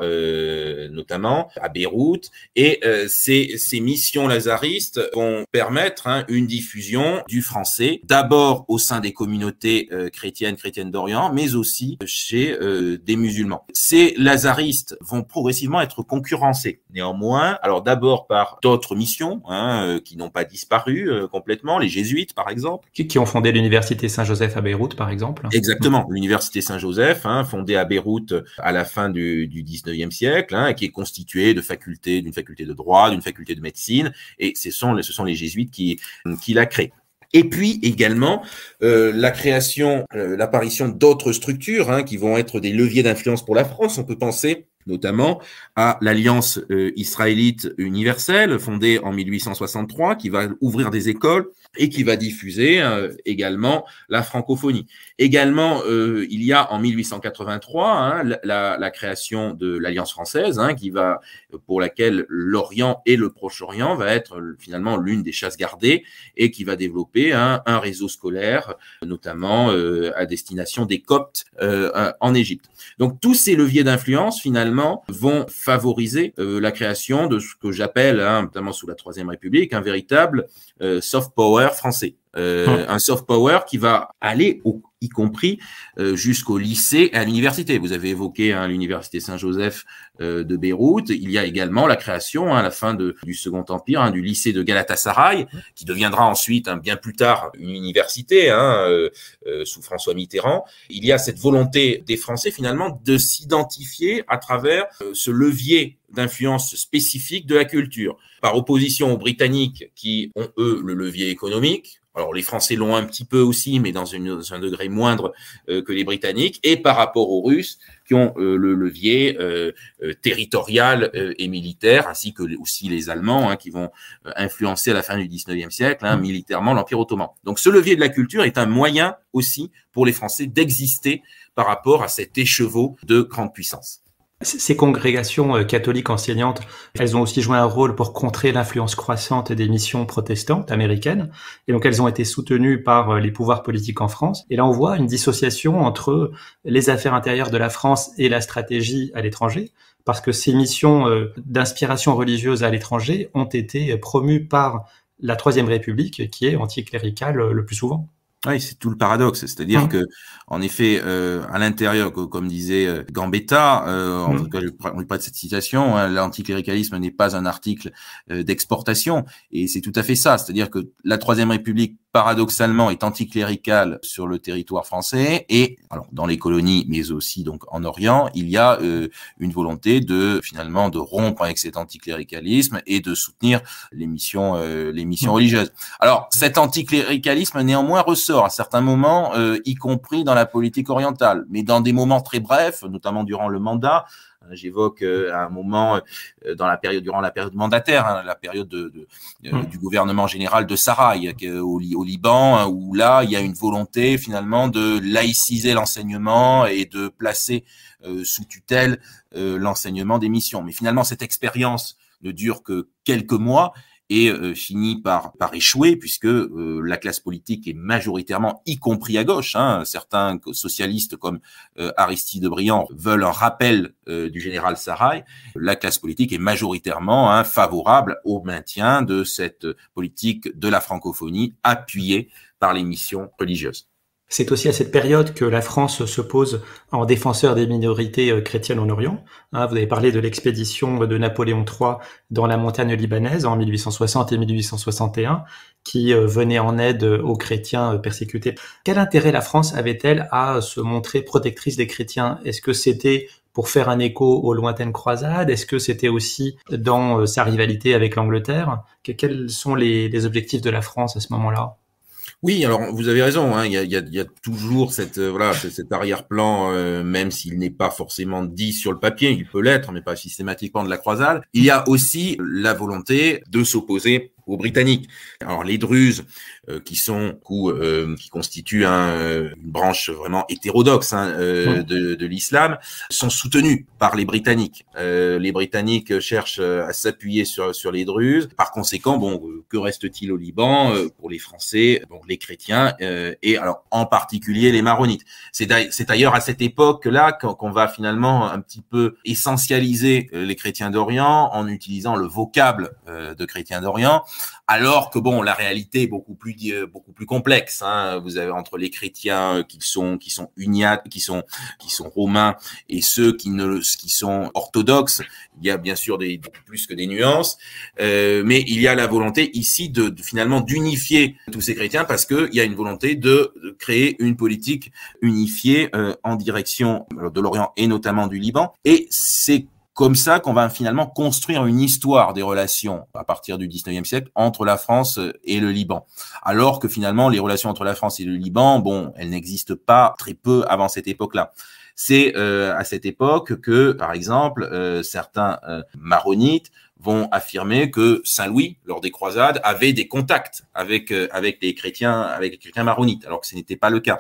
Speaker 2: notamment, à Beyrouth. Et ces, ces, missions lazaristes vont permettre hein, une diffusion du français, d'abord au sein des communautés chrétiennes, chrétiennes d'Orient, mais aussi chez des musulmans. Ces lazaristes vont progresser être concurrencés. Néanmoins, alors d'abord par d'autres missions hein, euh, qui n'ont pas disparu euh, complètement, les jésuites par exemple.
Speaker 1: Qui, ont fondé l'université Saint-Joseph à Beyrouth par exemple. Exactement,
Speaker 2: l'université Saint-Joseph, hein, fondée à Beyrouth euh, à la fin du, 19e siècle, hein, qui est constituée de facultés, d'une faculté de droit, d'une faculté de médecine, et ce sont, ce sont les jésuites qui, qui la créent. Et puis également la création, l'apparition d'autres structures qui vont être des leviers d'influence pour la France. On peut penser notamment à l'Alliance euh, israélite universelle fondée en 1863 qui va ouvrir des écoles et qui va diffuser euh, également la francophonie. Également, euh, il y a en 1883 hein, la, création de l'Alliance française hein, qui va, pour laquelle l'Orient et le Proche-Orient va être finalement l'une des chasses gardées et qui va développer hein, un réseau scolaire, notamment à destination des Coptes en Égypte. Donc tous ces leviers d'influence finalement vont favoriser euh, la création de ce que j'appelle, hein, notamment sous la Troisième République, un véritable euh, soft power français. Euh, un soft power qui va aller y compris euh, jusqu'au lycée et à l'université. Vous avez évoqué hein, l'université Saint-Joseph euh, de Beyrouth. Il y a également la création, à hein, la fin du Second Empire, hein, du lycée de Galatasaray, qui deviendra ensuite, bien plus tard, une université sous François Mitterrand. Il y a cette volonté des Français finalement de s'identifier à travers ce levier d'influence spécifique de la culture, par opposition aux Britanniques qui ont, eux, le levier économique, alors les Français l'ont un petit peu aussi, mais dans, un degré moindre euh, que les Britanniques, et par rapport aux Russes, qui ont euh, le levier euh, territorial et militaire, ainsi que aussi les Allemands, hein, qui vont influencer à la fin du 19e siècle, hein, mmh. militairement, l'Empire ottoman. Donc ce levier de la culture est un moyen aussi
Speaker 1: pour les Français d'exister par rapport à cet écheveau de grande puissance. Ces congrégations euh, catholiques enseignantes, elles ont aussi joué un rôle pour contrer l'influence croissante des missions protestantes américaines. Et donc, elles ont été soutenues par euh, les pouvoirs politiques en France. Et là, on voit une dissociation entre les affaires intérieures de la France et la stratégie à l'étranger parce que ces missions euh, d'inspiration religieuse à l'étranger ont été promues par la Troisième République, qui est anticléricale le plus souvent. Oui, c'est
Speaker 2: tout le paradoxe. C'est-à-dire hum. que, en effet, euh, à l'intérieur, comme disait euh, Gambetta, euh, en hum. tout cas, on lui cette citation, hein, l'anticléricalisme n'est pas un article d'exportation, et c'est tout à fait ça. C'est-à-dire que la Troisième République paradoxalement est anticlérical sur le territoire français et alors dans les colonies mais aussi donc en Orient il y a euh, une volonté de finalement de rompre avec cet anticléricalisme et de soutenir les missions euh, les missions hmm. religieuses. Alors cet anticléricalisme néanmoins ressort à certains moments euh, y compris dans la politique orientale mais dans des moments très brefs notamment durant le mandat Hein, j'évoque euh, à un moment euh, dans la période durant la période mandataire, hein, la période de, euh, mmh. du gouvernement général de Sarraï au, Liban, hein, où là il y a une volonté finalement de laïciser l'enseignement et de placer sous tutelle l'enseignement des missions. Mais finalement cette expérience ne dure que quelques mois et euh, finit par, par échouer puisque euh, la classe politique est majoritairement, y compris à gauche, hein, certains socialistes comme euh, Aristide Briand veulent un rappel du général Sarraï. la classe politique est majoritairement hein, favorable au maintien de cette politique de la francophonie appuyée par les missions religieuses.
Speaker 1: C'est aussi à cette période que la France se pose en défenseur des minorités euh, chrétiennes en Orient. Hein, vous avez parlé de l'expédition de Napoléon III dans la montagne libanaise en 1860 et 1861, qui euh, venait en aide euh, aux chrétiens persécutés. Quel intérêt la France avait-elle à se montrer protectrice des chrétiens Est-ce que c'était pour faire un écho aux lointaines croisades Est-ce que c'était aussi dans sa rivalité avec l'Angleterre Quels sont les, les objectifs de la France à ce moment-là oui, alors vous avez raison, hein, il,
Speaker 2: y a, toujours cette, euh, voilà, cet arrière-plan, euh, même s'il n'est pas forcément dit sur le papier, il peut l'être, mais pas systématiquement de la croisade. Il y a aussi la volonté de s'opposer aux Britanniques. Alors les Druzes, euh, qui sont euh, qui constituent euh, une branche vraiment hétérodoxe hein, de, de l'islam, sont soutenus par les Britanniques. les Britanniques cherchent à s'appuyer sur sur les Druzes. Par conséquent, bon, que reste-t-il au Liban pour les Français, bon, les chrétiens et alors en particulier les Maronites. C'est d'ailleurs à cette époque-là qu'on va finalement un petit peu essentialiser les chrétiens d'Orient en utilisant le vocable de chrétiens d'Orient alors que bon, la réalité est beaucoup plus euh, beaucoup plus complexe. Hein. Vous avez entre les chrétiens euh, qui sont qui sont uniates, qui sont qui sont romains et ceux qui ne qui sont orthodoxes, il y a bien sûr des plus que des nuances, euh, mais il y a la volonté ici de, finalement d'unifier tous ces chrétiens parce que il y a une volonté de, créer une politique unifiée en direction de l'Orient et notamment du Liban. Et c'est comme ça qu'on va finalement construire une histoire des relations à partir du 19e siècle entre la France et le Liban. Alors que finalement, les relations entre la France et le Liban, bon, elles n'existent pas très peu avant cette époque-là. C'est euh, à cette époque que, par exemple, euh, certains euh, maronites vont affirmer que Saint Louis, lors des croisades, avait des contacts avec euh, avec les chrétiens, avec les chrétiens maronites, alors que ce n'était pas le cas.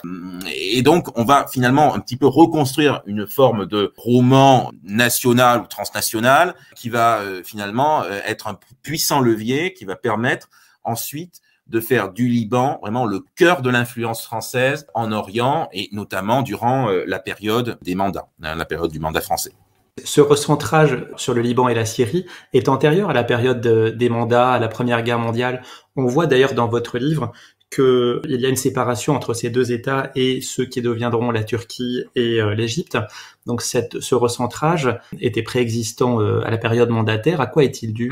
Speaker 2: Et donc, on va finalement un petit peu reconstruire une forme de roman national ou transnational qui va euh, finalement euh, être un puissant levier qui va permettre ensuite de faire du Liban vraiment le cœur de l'influence française
Speaker 1: en Orient et notamment
Speaker 2: durant la période des mandats, hein, la période du mandat français.
Speaker 1: Ce recentrage sur le Liban et la Syrie est antérieur à la période des mandats, à la Première Guerre mondiale. On voit d'ailleurs dans votre livre qu'il y a une séparation entre ces deux États et ceux qui deviendront la Turquie et euh, l'Égypte. Donc ce recentrage était préexistant euh, à la période mandataire. À quoi est-il dû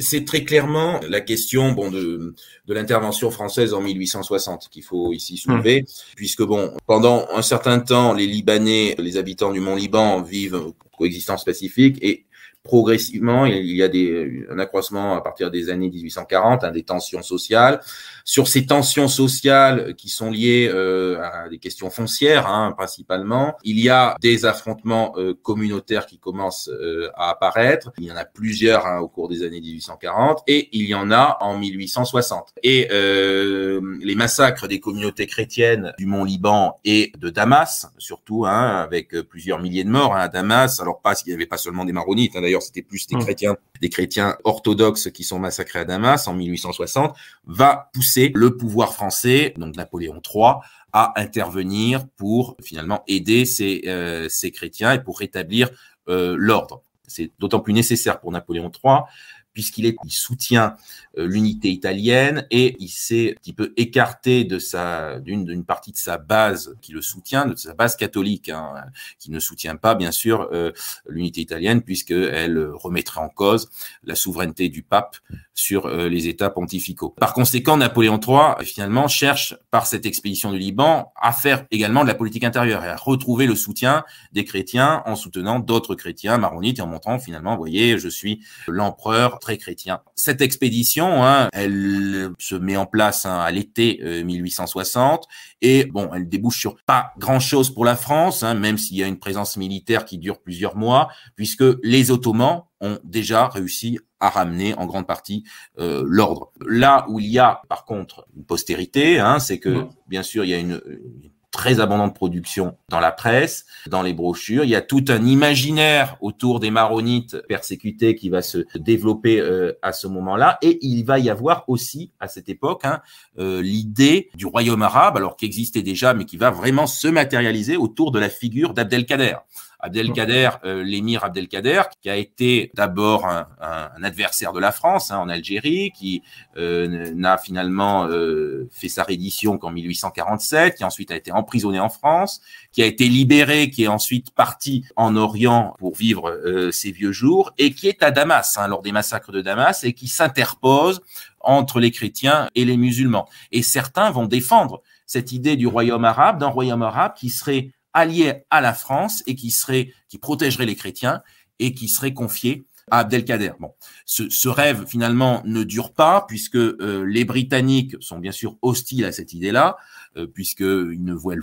Speaker 1: c'est très clairement
Speaker 2: la question bon, de, de l'intervention française en 1860 qu'il faut ici hum. soulever, puisque bon, pendant un certain temps, les Libanais, les habitants du Mont Liban vivent coexistence pacifique et progressivement. Il y a des, un accroissement à partir des années 1840, hein, des tensions sociales. Sur ces tensions sociales qui sont liées euh, à des questions foncières hein, principalement, il y a des affrontements euh, communautaires qui commencent euh, à apparaître. Il y en a plusieurs hein, au cours des années 1840 et il y en a en 1860. Et les massacres des communautés chrétiennes du Mont Liban et de Damas, surtout, hein, avec plusieurs milliers de morts à Damas. Alors pas, il n'y avait pas seulement des maronites d'ailleurs c'était plus des mmh. chrétiens, des chrétiens orthodoxes qui sont massacrés à Damas en 1860, va pousser le pouvoir français, donc Napoléon III, à intervenir pour finalement aider ces, euh, chrétiens et pour rétablir euh, l'ordre. C'est d'autant plus nécessaire pour Napoléon III puisqu'il est, il soutient euh, l'unité italienne et il s'est un petit peu écarté de sa, d'une, d'une partie de sa base qui le soutient, de sa base catholique, hein, qui ne soutient pas, bien sûr, euh, l'unité italienne, puisqu'elle euh, remettrait en cause la souveraineté du pape sur les États pontificaux. Par conséquent, Napoléon III, finalement, cherche, par cette expédition du Liban, à faire également de la politique intérieure et à retrouver le soutien des chrétiens en soutenant d'autres chrétiens maronites et en montrant, finalement, vous voyez, je suis l'empereur très chrétien. Cette expédition, hein, elle se met en place hein, à l'été 1860 euh, et bon, elle débouche sur pas grand-chose pour la France, hein, même s'il y a une présence militaire qui dure plusieurs mois, puisque les Ottomans ont déjà réussi à ramener en grande partie euh, l'ordre. Là où il y a par contre une postérité, hein, c'est que mmh. bien sûr il y a une très abondante production dans la presse, dans les brochures. Il y a tout un imaginaire autour des maronites persécutés qui va se développer euh, à ce moment-là. Et il va y avoir aussi, à cette époque, hein, euh, l'idée du royaume arabe, alors qui existait déjà, mais qui va vraiment se matérialiser autour de la figure d'Abdelkader. Abdelkader, mm. euh, l'émir Abdelkader, qui a été d'abord un, adversaire de la France hein, en Algérie, qui euh, n'a finalement euh, fait sa reddition qu'en 1847, qui ensuite a été emprisonné en France, qui a été libéré, qui est ensuite parti en Orient pour vivre ses vieux jours, et qui est à Damas hein, lors des massacres de Damas, et qui s'interpose entre les chrétiens et les musulmans. Et certains vont défendre cette idée du royaume arabe, d'un royaume arabe qui serait allié à la France et qui serait, qui protégerait les chrétiens et qui serait confié à Abdelkader. Bon, ce, ce, rêve finalement ne dure pas puisque euh, les Britanniques sont bien sûr hostiles à cette idée-là, euh, puisque puisqu'ils ne voient,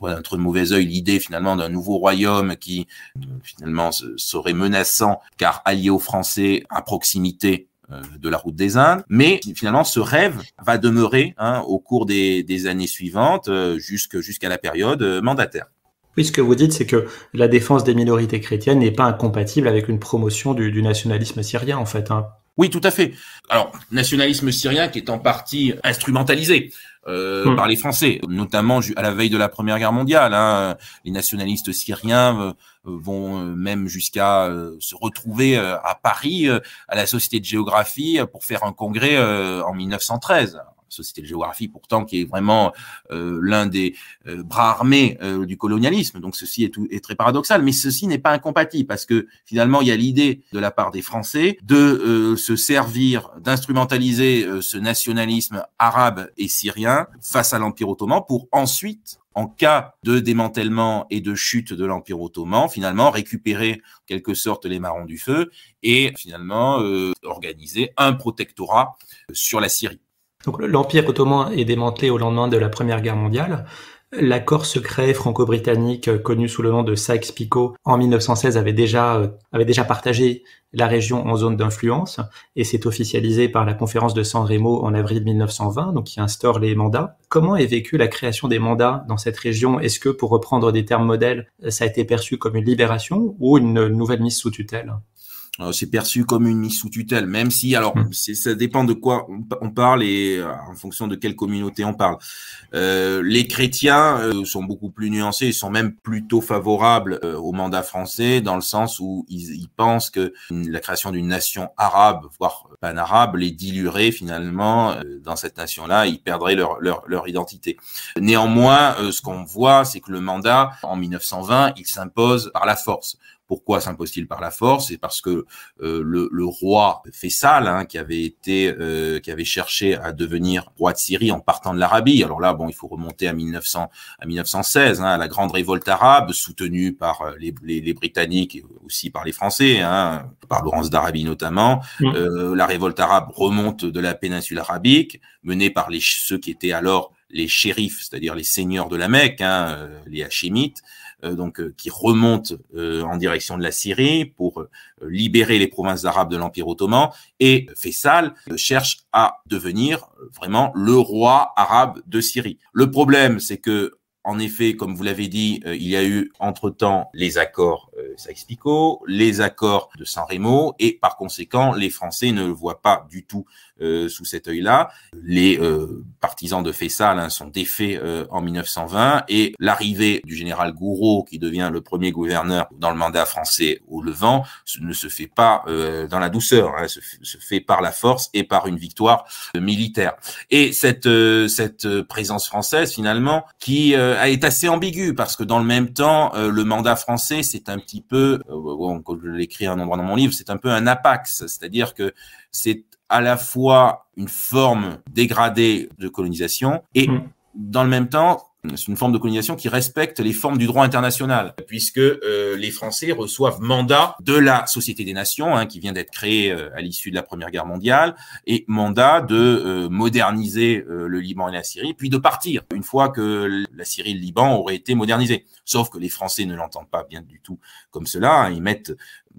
Speaker 2: voient de mauvais œil l'idée finalement d'un nouveau royaume qui euh, finalement serait menaçant car allié aux Français à proximité euh, de la route des Indes. Mais finalement, ce rêve va demeurer hein, au cours des, années suivantes euh, jusqu'à la période euh, mandataire.
Speaker 1: Oui, ce que vous dites, c'est que la défense des minorités chrétiennes n'est pas incompatible avec une promotion du, nationalisme syrien, en fait. Hein. Oui, tout à fait.
Speaker 2: Alors, nationalisme syrien qui est en partie instrumentalisé euh, hmm. par les Français, notamment à la veille de la Première Guerre mondiale. Hein, les nationalistes syriens euh, vont euh, même jusqu'à se retrouver à Paris, à la Société de géographie, pour faire un congrès en 1913. Société de géographie, pourtant, qui est vraiment euh, l'un des euh, bras armés euh, du colonialisme. Donc, ceci est, est très paradoxal, mais ceci n'est pas incompatible parce que finalement, il y a l'idée de la part des Français de se servir, d'instrumentaliser ce nationalisme arabe et syrien face à l'Empire ottoman pour ensuite en cas de démantèlement et de chute de l'Empire ottoman, finalement récupérer en quelque sorte les marrons du feu et finalement organiser un protectorat sur la Syrie
Speaker 1: l'Empire ottoman est démantelé au lendemain de la Première Guerre mondiale. L'accord secret franco-britannique euh, connu sous le nom de Sykes-Picot en 1916 avait déjà, euh, avait déjà partagé la région en zone d'influence et s'est officialisé par la conférence de San Remo en avril 1920, donc qui instaure les mandats. Comment est vécue la création des mandats dans cette région Est-ce que, pour reprendre des termes modèles, ça a été perçu comme une libération ou une nouvelle mise sous tutelle euh, c'est perçu comme une mise sous tutelle, même si, alors, hmm. ça
Speaker 2: dépend de quoi on, parle et euh, en fonction de quelle communauté on parle. Euh, les chrétiens sont beaucoup plus nuancés, ils sont même plutôt favorables au mandat français, dans le sens où ils, pensent que hmm, la création d'une nation arabe, voire pan-arabe, les diluerait finalement dans cette nation-là, ils perdraient leur identité. Néanmoins, ce qu'on voit, c'est que le mandat, en 1920, il s'impose par la force. Pourquoi s'impose-t-il par la force C'est parce que euh, le, roi Faisal, hein, qui avait été, euh, qui avait cherché à devenir roi de Syrie en partant de l'Arabie. Alors là, bon, il faut remonter à 1900, à 1916, hein, la grande révolte arabe soutenue par euh, les, Britanniques et aussi par les Français, hein, par Laurence d'Arabie notamment. Mmh. la révolte arabe remonte de la péninsule arabique, menée par les, ceux qui étaient alors les shérifs, c'est-à-dire les seigneurs de la Mecque, hein, les Hachémites, euh, donc euh, qui remonte euh, en direction de la Syrie pour libérer les provinces arabes de l'Empire ottoman. Et Faisal cherche à devenir vraiment le roi arabe de Syrie. Le problème, c'est que en effet, comme vous l'avez dit, il y a eu entre-temps les accords euh, les accords de San Remo, et par conséquent, les Français ne le voient pas du tout euh, sous cet œil-là. Les euh, partisans de Fessal hein, sont défaits euh, en 1920 et l'arrivée du général Gouraud, qui devient le premier gouverneur dans le mandat français au Levant, ne se fait pas dans la douceur, hein, se, fait, par la force et par une victoire militaire. Et cette, cette présence française, finalement, qui est assez ambiguë, parce que dans le même temps, le mandat français, c'est un petit peu, bon, je l'écris un endroit dans mon livre, c'est un peu un apax, c'est-à-dire que c'est à la fois une forme dégradée de colonisation et hmm. dans le même temps c'est une forme de colonisation qui respecte les formes du droit international, puisque euh, les Français reçoivent mandat de la Société des Nations, hein, qui vient d'être créée euh, à l'issue de la Première Guerre mondiale, et mandat de euh, moderniser le Liban et la Syrie, puis de partir, une fois que la Syrie et le Liban auraient été modernisés. Sauf que les Français ne l'entendent pas bien du tout comme cela, hein. ils mettent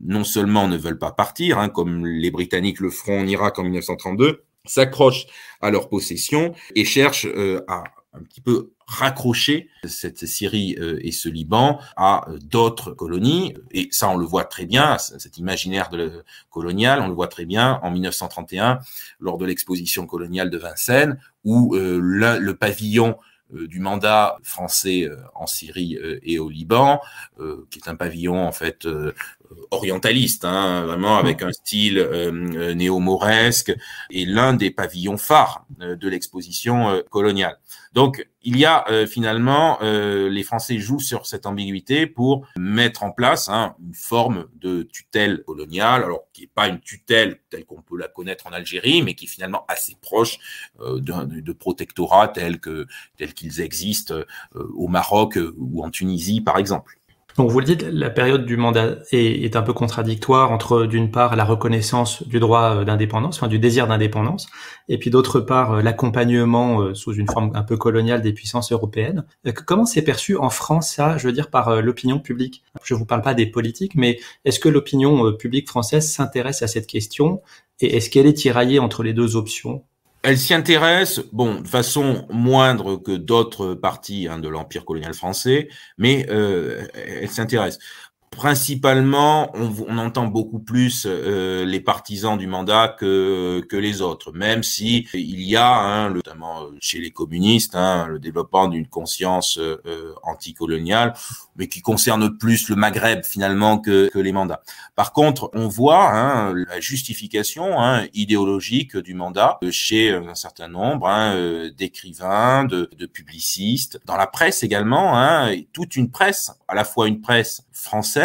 Speaker 2: non seulement ne veulent pas partir, hein, comme les Britanniques le feront en Irak en 1932, s'accrochent à leur possession et cherchent euh, à un petit peu raccrocher cette Syrie euh, et ce Liban à euh, d'autres colonies. Et ça, on le voit très bien, cet imaginaire de colonial, on le voit très bien en 1931, lors de l'exposition coloniale de Vincennes, où le pavillon euh, du mandat français euh, en Syrie euh, et au Liban, qui est un pavillon en fait orientaliste, hein, vraiment avec mm. un style néo-mauresque, et l'un des pavillons phares de l'exposition coloniale. Donc, il y a euh, finalement, euh, les Français jouent sur cette ambiguïté pour mettre en place hein, une forme de tutelle coloniale, alors qui n'est pas une tutelle telle qu'on peut la connaître en Algérie, mais qui est finalement assez proche euh, de, protectorat protectorats que tels qu'ils existent au Maroc ou en Tunisie, par exemple.
Speaker 1: Donc vous le dites, la période du mandat est, un peu contradictoire entre d'une part la reconnaissance du droit euh, d'indépendance, enfin du désir d'indépendance, et puis d'autre part euh, l'accompagnement euh, sous une forme un peu coloniale des puissances européennes. Comment c'est perçu en France ça, je veux dire par l'opinion publique Je ne vous parle pas des politiques, mais est-ce que l'opinion publique française s'intéresse à cette question et est-ce qu'elle est tiraillée entre les deux options elle s'y intéresse, bon, de façon moindre que d'autres parties
Speaker 2: hein, de l'Empire colonial français, mais euh, elle s'intéresse principalement, on, entend beaucoup plus euh, les partisans du mandat que, que les autres, même si il y a, hein, notamment euh, chez les communistes, hein, le développement d'une conscience euh, euh, anticoloniale, mais qui concerne plus le Maghreb finalement que, que les mandats. Par contre, on voit hein, la justification hein, idéologique du mandat chez un certain nombre hein, d'écrivains, de, de, publicistes, dans la presse également, toute une presse, à la fois une presse française,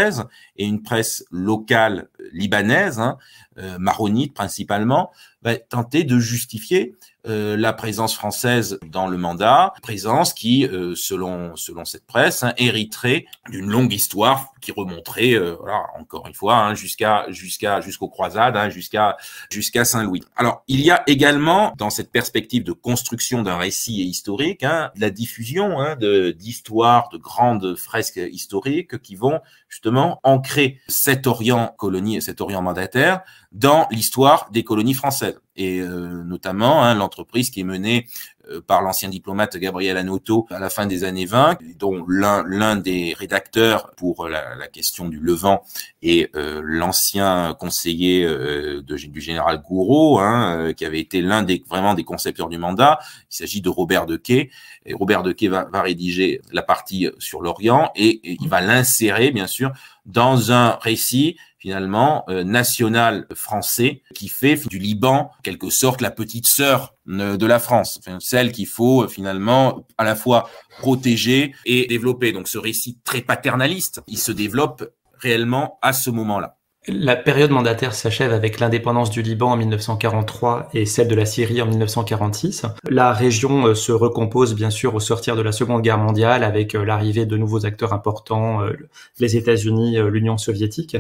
Speaker 2: et une presse locale libanaise, hein, euh, maronite principalement, va tenter de justifier euh, la présence française dans le mandat, présence qui, euh, selon, selon cette presse, hein, hériterait d'une longue histoire qui remonterait, euh, voilà, encore une fois, hein, jusqu'à jusqu'à jusqu'aux croisades, hein, jusqu'à jusqu'à Saint Louis. Alors, il y a également dans cette perspective de construction d'un récit historique, la diffusion de d'histoires, de grandes fresques historiques qui vont justement ancrer cet Orient colonie et cet Orient mandataire dans l'histoire des colonies françaises et euh, notamment hein, l'entreprise qui est menée euh, par l'ancien diplomate Gabriel Anoto à la fin des années 20, dont l'un des rédacteurs pour la, la, question du Levant et euh, l'ancien conseiller euh, du général Gouraud, hein, euh, qui avait été l'un des vraiment des concepteurs du mandat, il s'agit de Robert Quay, Et Robert de va, va rédiger la partie sur l'Orient et, il va l'insérer, bien sûr, dans un récit finalement national français qui fait du Liban quelque sorte la petite sœur de la France, celle qu'il faut finalement à la fois protéger et développer. Donc ce récit très paternaliste, il se développe réellement à ce
Speaker 1: moment-là. La période mandataire s'achève avec l'indépendance du Liban en 1943 et celle de la Syrie en 1946. La région euh, se recompose bien sûr au sortir de la Seconde Guerre mondiale avec euh, l'arrivée de nouveaux acteurs importants, euh, les États-Unis, l'Union soviétique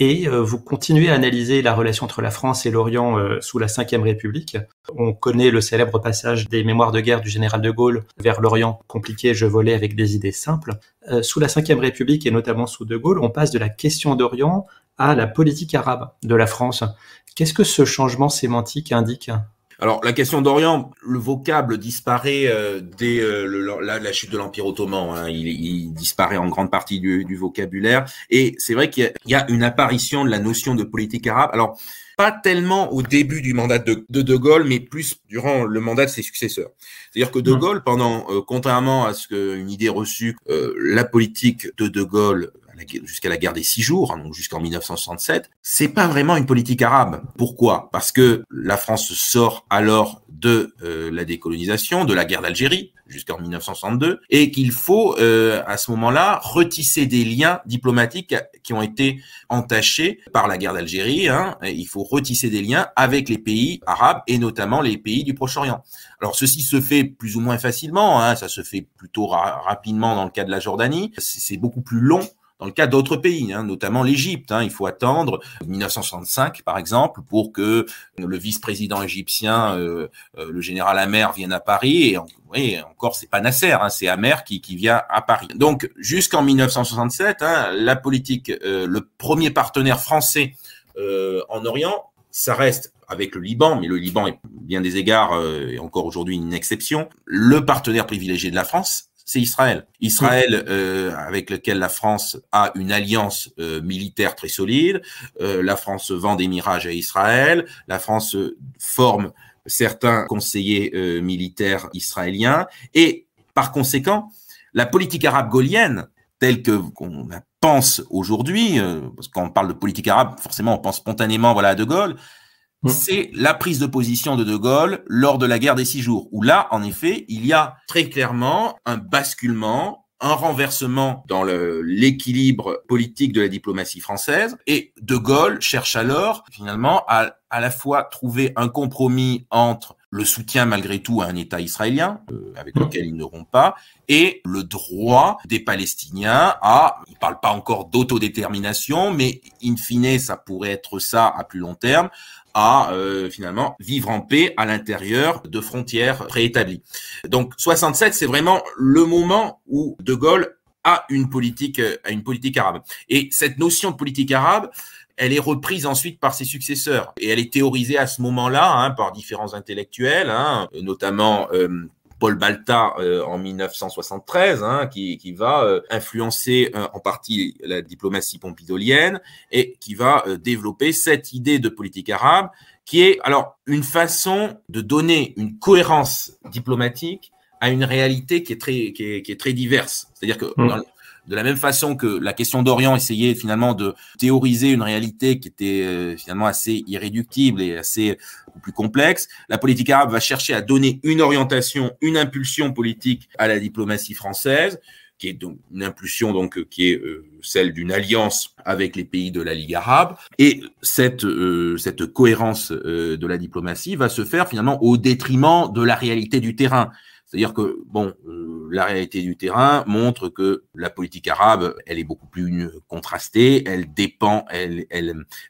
Speaker 1: et euh, vous continuez à analyser la relation entre la France et l'Orient euh, sous la Ve République. On connaît le célèbre passage des mémoires de guerre du général de Gaulle vers l'Orient compliqué, je volais avec des idées simples. Euh, sous la Ve République et notamment sous de Gaulle, on passe de la question d'Orient à la politique arabe de la France. Qu'est-ce que ce changement sémantique indique
Speaker 2: alors, la question d'Orient, le vocable disparaît euh, dès euh, la, chute de l'Empire ottoman. Hein. Il, disparaît en grande partie du, vocabulaire. Et c'est vrai qu'il y, a une apparition de la notion de politique arabe. Alors, pas tellement au début du mandat de, de Gaulle, mais plus durant le mandat de ses successeurs. C'est-à-dire que De mmh. Gaulle, pendant, euh, contrairement à ce qu'une idée reçue, la politique de De Gaulle jusqu'à la guerre des Six Jours, hein, donc jusqu'en 1967, c'est pas vraiment une politique arabe. Pourquoi Parce que la France sort alors de euh, la décolonisation, de la guerre d'Algérie jusqu'en 1962, et qu'il faut euh, à ce moment-là retisser des liens diplomatiques qui ont été entachés par la guerre d'Algérie. Hein. Il faut retisser des liens avec les pays arabes et notamment les pays du Proche-Orient. Alors ceci se fait plus ou moins facilement, hein. ça se fait plutôt rapidement dans le cas de la Jordanie, c'est beaucoup plus long dans le cas d'autres pays, hein, notamment l'Égypte. Hein, il faut attendre 1965, par exemple, pour que le vice-président égyptien, euh, euh, le général Amer, vienne à Paris. Et encore, encore, c'est pas Nasser, hein, c'est Amer qui, qui, vient à Paris. Donc, jusqu'en 1967, la politique, euh, le premier partenaire français en Orient, ça reste avec le Liban, mais le Liban est bien des égards, et encore aujourd'hui une exception, le partenaire privilégié de la France, c'est Israël. Israël, euh, avec lequel la France a une alliance euh, militaire très solide. Euh, la France vend des mirages à Israël. La France forme certains conseillers militaires israéliens. Et par conséquent, la politique arabe gaulienne, telle que qu'on la pense aujourd'hui, parce qu'on parle de politique arabe, forcément on pense spontanément voilà à De Gaulle, Mmh. c'est la prise de position de De Gaulle lors de la guerre des six jours, où là, en effet, il y a très clairement un basculement un renversement dans l'équilibre politique de la diplomatie française. Et De Gaulle cherche alors finalement à à la fois trouver un compromis entre le soutien malgré tout à un État israélien, euh, avec mmh. lequel il ne rompt pas, et le droit des Palestiniens à, il ne parle pas encore d'autodétermination, mais in fine, ça pourrait être ça à plus long terme, à euh, finalement vivre en paix à l'intérieur de frontières préétablies. Donc 67, c'est vraiment le moment où De Gaulle a une politique, euh, a une politique arabe. Et cette notion de politique arabe, elle est reprise ensuite par ses successeurs et elle est théorisée à ce moment-là hein, par différents intellectuels, hein, notamment euh, Paul Balta euh, en 1973, hein, qui, qui, va euh, influencer euh, en partie la diplomatie pompidolienne et qui va développer cette idée de politique arabe qui est alors une façon de donner une cohérence diplomatique à une réalité qui est très, qui est, très diverse. C'est-à-dire que hmm de la même façon que la question d'Orient essayait finalement de théoriser une réalité qui était euh, finalement assez irréductible et assez euh, plus complexe, la politique arabe va chercher à donner une orientation, une impulsion politique à la diplomatie française qui est donc une impulsion donc euh, qui est celle d'une alliance avec les pays de la Ligue arabe et cette cette cohérence de la diplomatie va se faire finalement au détriment de la réalité du terrain c'est-à-dire que, bon, euh, la réalité du terrain montre que la politique arabe, elle est beaucoup plus contrastée, elle dépend, elle,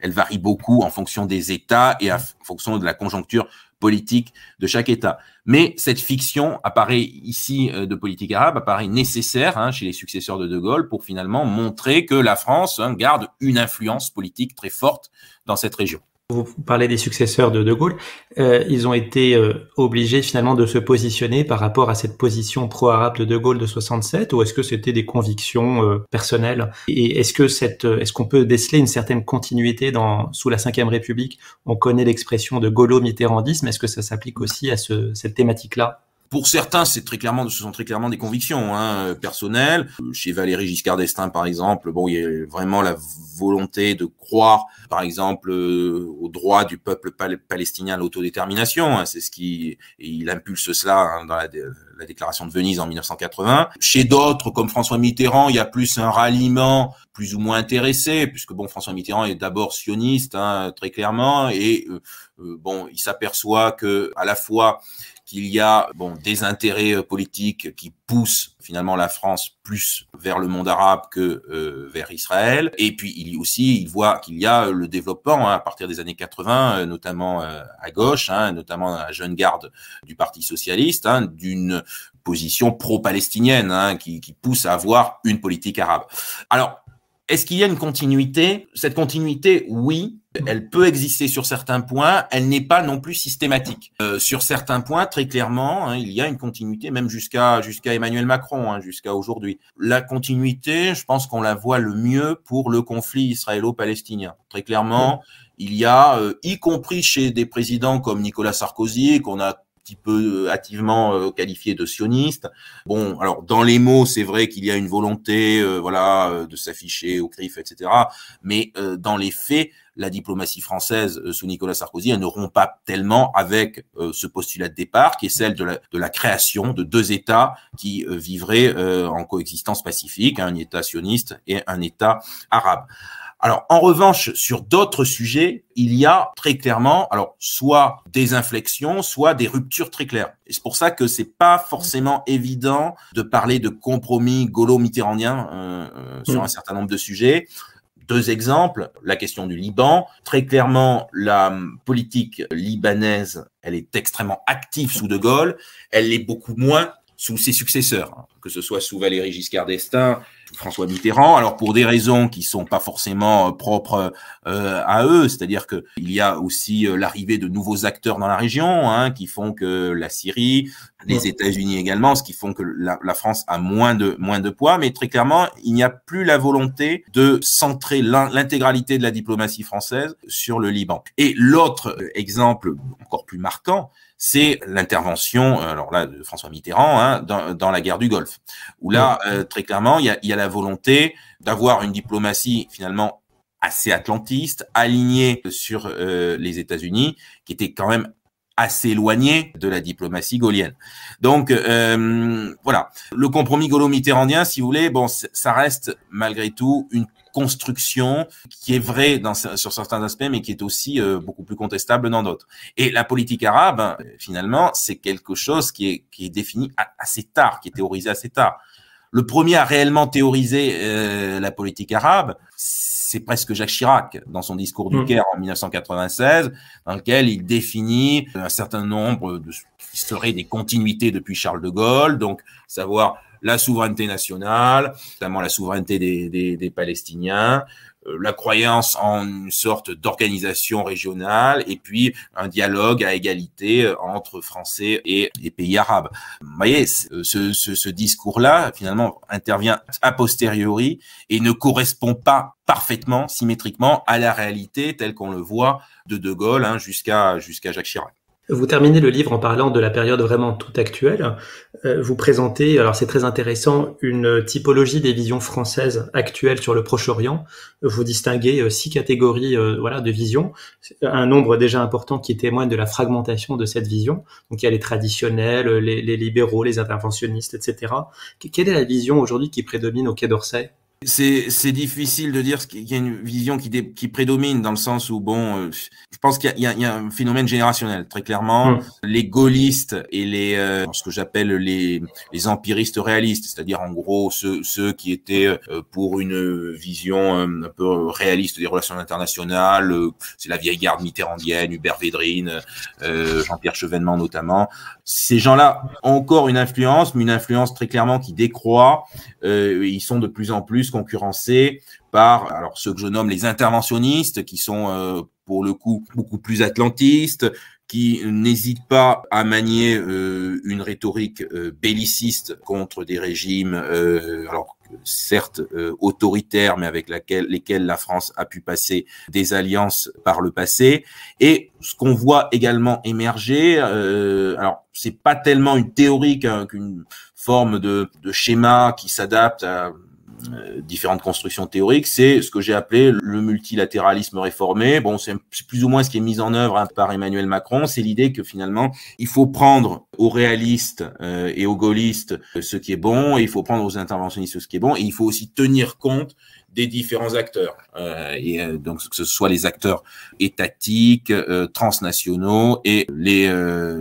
Speaker 2: varie beaucoup en fonction des États et mmh. en fonction de la conjoncture politique de chaque État. Mais cette fiction apparaît ici euh, de politique arabe, apparaît nécessaire hein, chez les successeurs de De Gaulle pour finalement montrer que la France hein, garde une influence politique très forte dans cette région
Speaker 1: vous parlez des successeurs de De Gaulle, euh, ils ont été euh, obligés finalement de se positionner par rapport à cette position pro-arabe de De Gaulle de 67 ou est-ce que c'était des convictions euh, personnelles Et est-ce que cette euh, est-ce qu'on peut déceler une certaine continuité dans sous la Ve République On connaît l'expression de gaulo-mitterrandisme, est-ce que ça s'applique aussi à ce, cette thématique-là pour certains, c'est très clairement, ce sont très clairement des convictions
Speaker 2: hein, euh, personnelles. Euh, chez Valéry Giscard d'Estaing, par exemple, bon, il y a vraiment la volonté de croire, par exemple, euh, au droit du peuple palestinien à l'autodétermination. Hein, c'est ce qui, il impulse cela hein, dans la, déclaration de Venise en 1980. Chez d'autres, comme François Mitterrand, il y a plus un ralliement plus ou moins intéressé, puisque bon, François Mitterrand est d'abord sioniste, hein, très clairement, et bon, il s'aperçoit que à la fois qu'il y a bon des intérêts euh, politiques qui poussent finalement la France plus vers le monde arabe que euh, vers Israël. Et puis il y aussi, il voit qu'il y a euh, le développement hein, à partir des années 80, notamment à gauche, hein, notamment à la jeune garde du Parti socialiste, hein, d'une position pro-palestinienne hein, qui, qui pousse à avoir une politique arabe. Alors est-ce qu'il y a une continuité Cette continuité, oui, elle peut exister sur certains points, elle n'est pas non plus systématique. Euh, sur certains points, très clairement, hein, il y a une continuité, même jusqu'à jusqu'à Emmanuel Macron, hein, jusqu'à aujourd'hui. La continuité, je pense qu'on la voit le mieux pour le conflit israélo-palestinien. Très clairement, il y a, euh, y compris chez des présidents comme Nicolas Sarkozy, qu'on a petit peu euh, hâtivement euh, qualifié de sioniste. Bon, alors dans les mots, c'est vrai qu'il y a une volonté, euh, voilà, de s'afficher au CRIF, etc. Mais dans les faits, la diplomatie française sous Nicolas Sarkozy, elle ne rompt pas tellement avec ce postulat de départ qui est celle de la, création de deux États qui vivraient en coexistence pacifique, un État sioniste et un État arabe. Alors, en revanche, sur d'autres sujets, il y a très clairement, alors, soit des inflexions, soit des ruptures très claires. Et c'est pour ça que c'est pas forcément évident de parler de compromis gaulo-mitterrandien euh, euh, sur mm. un certain nombre de sujets. Deux exemples, la question du Liban. Très clairement, la hum, politique libanaise, elle est extrêmement active sous De Gaulle. Elle l'est beaucoup moins sous ses successeurs, hein, que ce soit sous Valéry Giscard d'Estaing, François Mitterrand, alors pour des raisons qui sont pas forcément euh, propres euh, à eux, c'est-à-dire que il y a aussi euh, l'arrivée de nouveaux acteurs dans la région, hein, qui font que la Syrie, les États-Unis également, ce qui font que la, France a moins de moins de poids, mais très clairement, il n'y a plus la volonté de centrer l'intégralité de la diplomatie française sur le Liban. Et l'autre exemple encore plus marquant, c'est l'intervention, alors là, de François Mitterrand, hein, dans, dans, la guerre du Golfe, où là, très clairement, il y a la volonté d'avoir une diplomatie finalement assez atlantiste, alignée sur euh, les États-Unis, qui était quand même assez éloignée de la diplomatie gaulienne. Donc euh, voilà, le compromis gaulo-mitterrandien, si vous voulez, bon, ça reste malgré tout une construction qui est vraie sur certains aspects, mais qui est aussi euh, beaucoup plus contestable dans d'autres. Et la politique arabe, hein, finalement, c'est quelque chose qui est défini assez tard, qui est théorisé assez tard le premier à réellement théoriser euh, la politique arabe, c'est presque Jacques Chirac dans son discours du mmh. Caire en 1996, dans lequel il définit un certain nombre de qui seraient des continuités depuis Charles de Gaulle, donc savoir la souveraineté nationale, notamment la souveraineté des, des Palestiniens, euh, la croyance en une sorte d'organisation régionale et puis un dialogue à égalité euh, entre Français et, pays arabes. Vous voyez, euh, ce, discours-là, finalement, intervient a posteriori et ne correspond pas parfaitement, symétriquement à la réalité telle qu'on le voit de De Gaulle hein, jusqu'à jusqu'à Jacques Chirac.
Speaker 1: Vous terminez le livre en parlant de la période vraiment toute actuelle. Euh, vous présentez, alors c'est très intéressant, une typologie des visions françaises actuelles sur le Proche-Orient. Vous distinguez euh, six catégories euh, voilà, de visions, un nombre déjà important qui témoigne de la fragmentation de cette vision. Donc il y a les traditionnels, les libéraux, les interventionnistes, etc. Quelle est la vision aujourd'hui qui prédomine au Quai d'Orsay c'est difficile de dire qu'il y a une vision qui,
Speaker 2: qui, prédomine dans le sens où, bon, euh, je pense qu'il y, y, a un phénomène générationnel, très clairement. Hmm. Les gaullistes et les, euh, ce que j'appelle les, les, empiristes réalistes, c'est-à-dire en gros ceux, ceux qui étaient euh, pour une vision un peu réaliste des relations internationales, c'est la vieille garde mitterrandienne, Hubert Védrine, Jean-Pierre Chevènement notamment. Ces gens-là ont encore une influence, mais une influence très clairement qui décroît. ils sont de plus en plus concurrencés par alors ceux que je nomme les interventionnistes, qui sont euh, pour le coup beaucoup plus atlantistes, qui n'hésitent pas à manier euh, une rhétorique euh, belliciste contre des régimes, alors certes autoritaires, mais avec lesquels la France a pu passer des alliances par le passé. Et ce qu'on voit également émerger, alors c'est pas tellement une théorie qu'une forme de, de schéma qui s'adapte à euh, différentes constructions théoriques, c'est ce que j'ai appelé le multilatéralisme réformé. Bon, c'est plus ou moins ce qui est mis en œuvre hein, par Emmanuel Macron, c'est l'idée que finalement, il faut prendre aux réalistes euh, et aux gaullistes euh, ce qui est bon, et il faut prendre aux interventionnistes ce qui est bon, et il faut aussi tenir compte des différents acteurs, et donc que ce soit les acteurs étatiques, transnationaux et les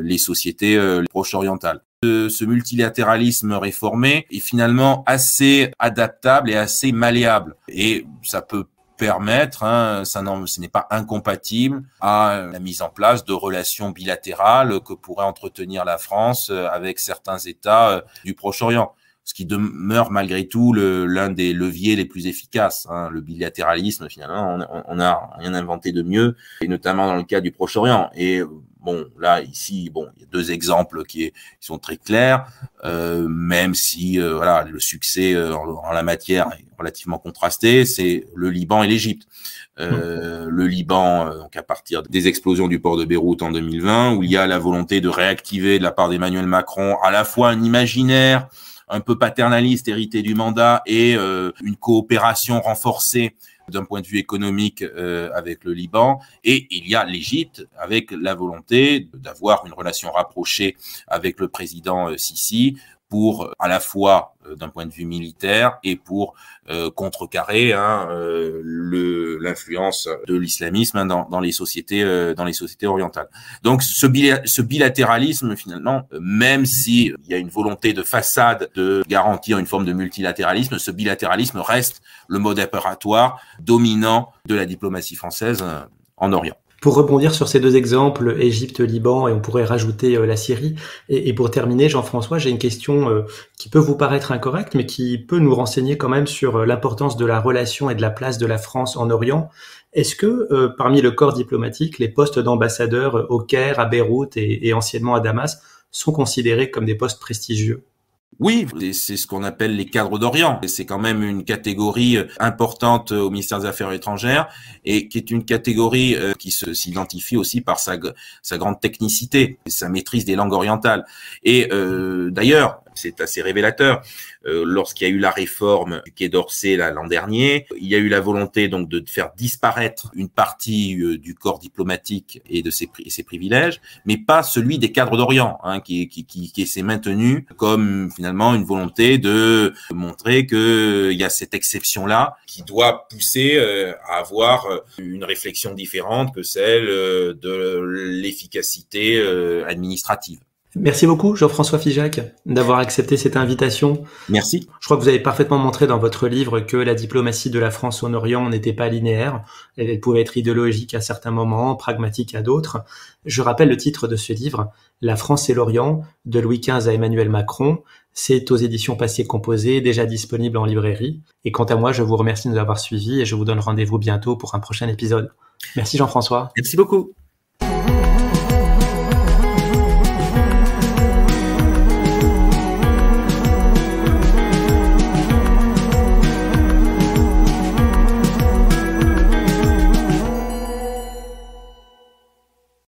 Speaker 2: les sociétés proche-orientales ce multilatéralisme réformé est finalement assez adaptable et assez malléable. Et ça peut permettre, hein, ça ce n'est pas incompatible à la mise en place de relations bilatérales que pourrait entretenir la France euh, avec certains États euh, du Proche-Orient ce qui demeure malgré tout l'un des leviers les plus efficaces. Hein. Le bilatéralisme, finalement, on n'a rien inventé de mieux, et notamment dans le cas du Proche-Orient. Et bon, là, ici, bon, il y a deux exemples qui, sont très clairs, euh, même si euh, voilà, le succès euh, en, la matière est relativement contrasté, c'est le Liban et l'Égypte. Le Liban, donc à partir des explosions du port de Beyrouth en 2020, où il y a la volonté de réactiver de la part d'Emmanuel Macron à la fois un imaginaire un peu paternaliste hérité du mandat et une coopération renforcée d'un point de vue économique euh, avec le Liban, et il y a l'Égypte avec la volonté d'avoir une relation rapprochée avec le président euh, Sisi pour euh, à la fois euh, d'un point de vue militaire et pour euh, contrecarrer hein, l'influence de l'islamisme hein, dans, dans, les sociétés dans les sociétés orientales. Donc ce, ce bilatéralisme finalement, même si il y a une volonté de façade de garantir une forme de multilatéralisme, ce bilatéralisme reste le mode opératoire dominant de la diplomatie française en Orient.
Speaker 1: Pour rebondir sur ces deux exemples, Égypte, Liban, et on pourrait rajouter euh, la Syrie. Et, pour terminer, Jean-François, j'ai une question euh, qui peut vous paraître incorrecte, mais qui peut nous renseigner quand même sur euh, l'importance de la relation et de la place de la France en Orient. Est-ce que parmi le corps diplomatique, les postes d'ambassadeurs au Caire, à Beyrouth et anciennement à Damas sont considérés comme des postes prestigieux oui, c'est ce qu'on appelle les
Speaker 2: cadres d'Orient. C'est quand même une catégorie euh, importante euh, au ministère des Affaires étrangères et qui est une catégorie euh, qui s'identifie aussi par sa, sa grande technicité, sa maîtrise des langues orientales. Et d'ailleurs, c'est assez révélateur. Euh, lorsqu'il y a eu la réforme qui est d'Orsay l'an dernier, il y a eu la volonté donc de faire disparaître une partie euh, du corps diplomatique et de ses, ses, privilèges, mais pas celui des cadres d'Orient, hein, qui, qui, s'est maintenu comme finalement une volonté de montrer qu'il euh, y a cette exception-là qui doit pousser à avoir une réflexion différente que celle de l'efficacité
Speaker 1: administrative. Merci beaucoup Jean-François Figeac d'avoir accepté cette invitation. Merci. Je crois que vous avez parfaitement montré dans votre livre que la diplomatie de la France en Orient n'était pas linéaire. Elle pouvait être idéologique à certains moments, pragmatique à d'autres. Je rappelle le titre de ce livre, La France et l'Orient, de Louis XV à Emmanuel Macron. C'est aux éditions passées composées, déjà disponible en librairie. Et quant à moi, je vous remercie de nous avoir suivis et je vous donne rendez-vous bientôt pour un prochain épisode. Merci Jean-François. Merci beaucoup.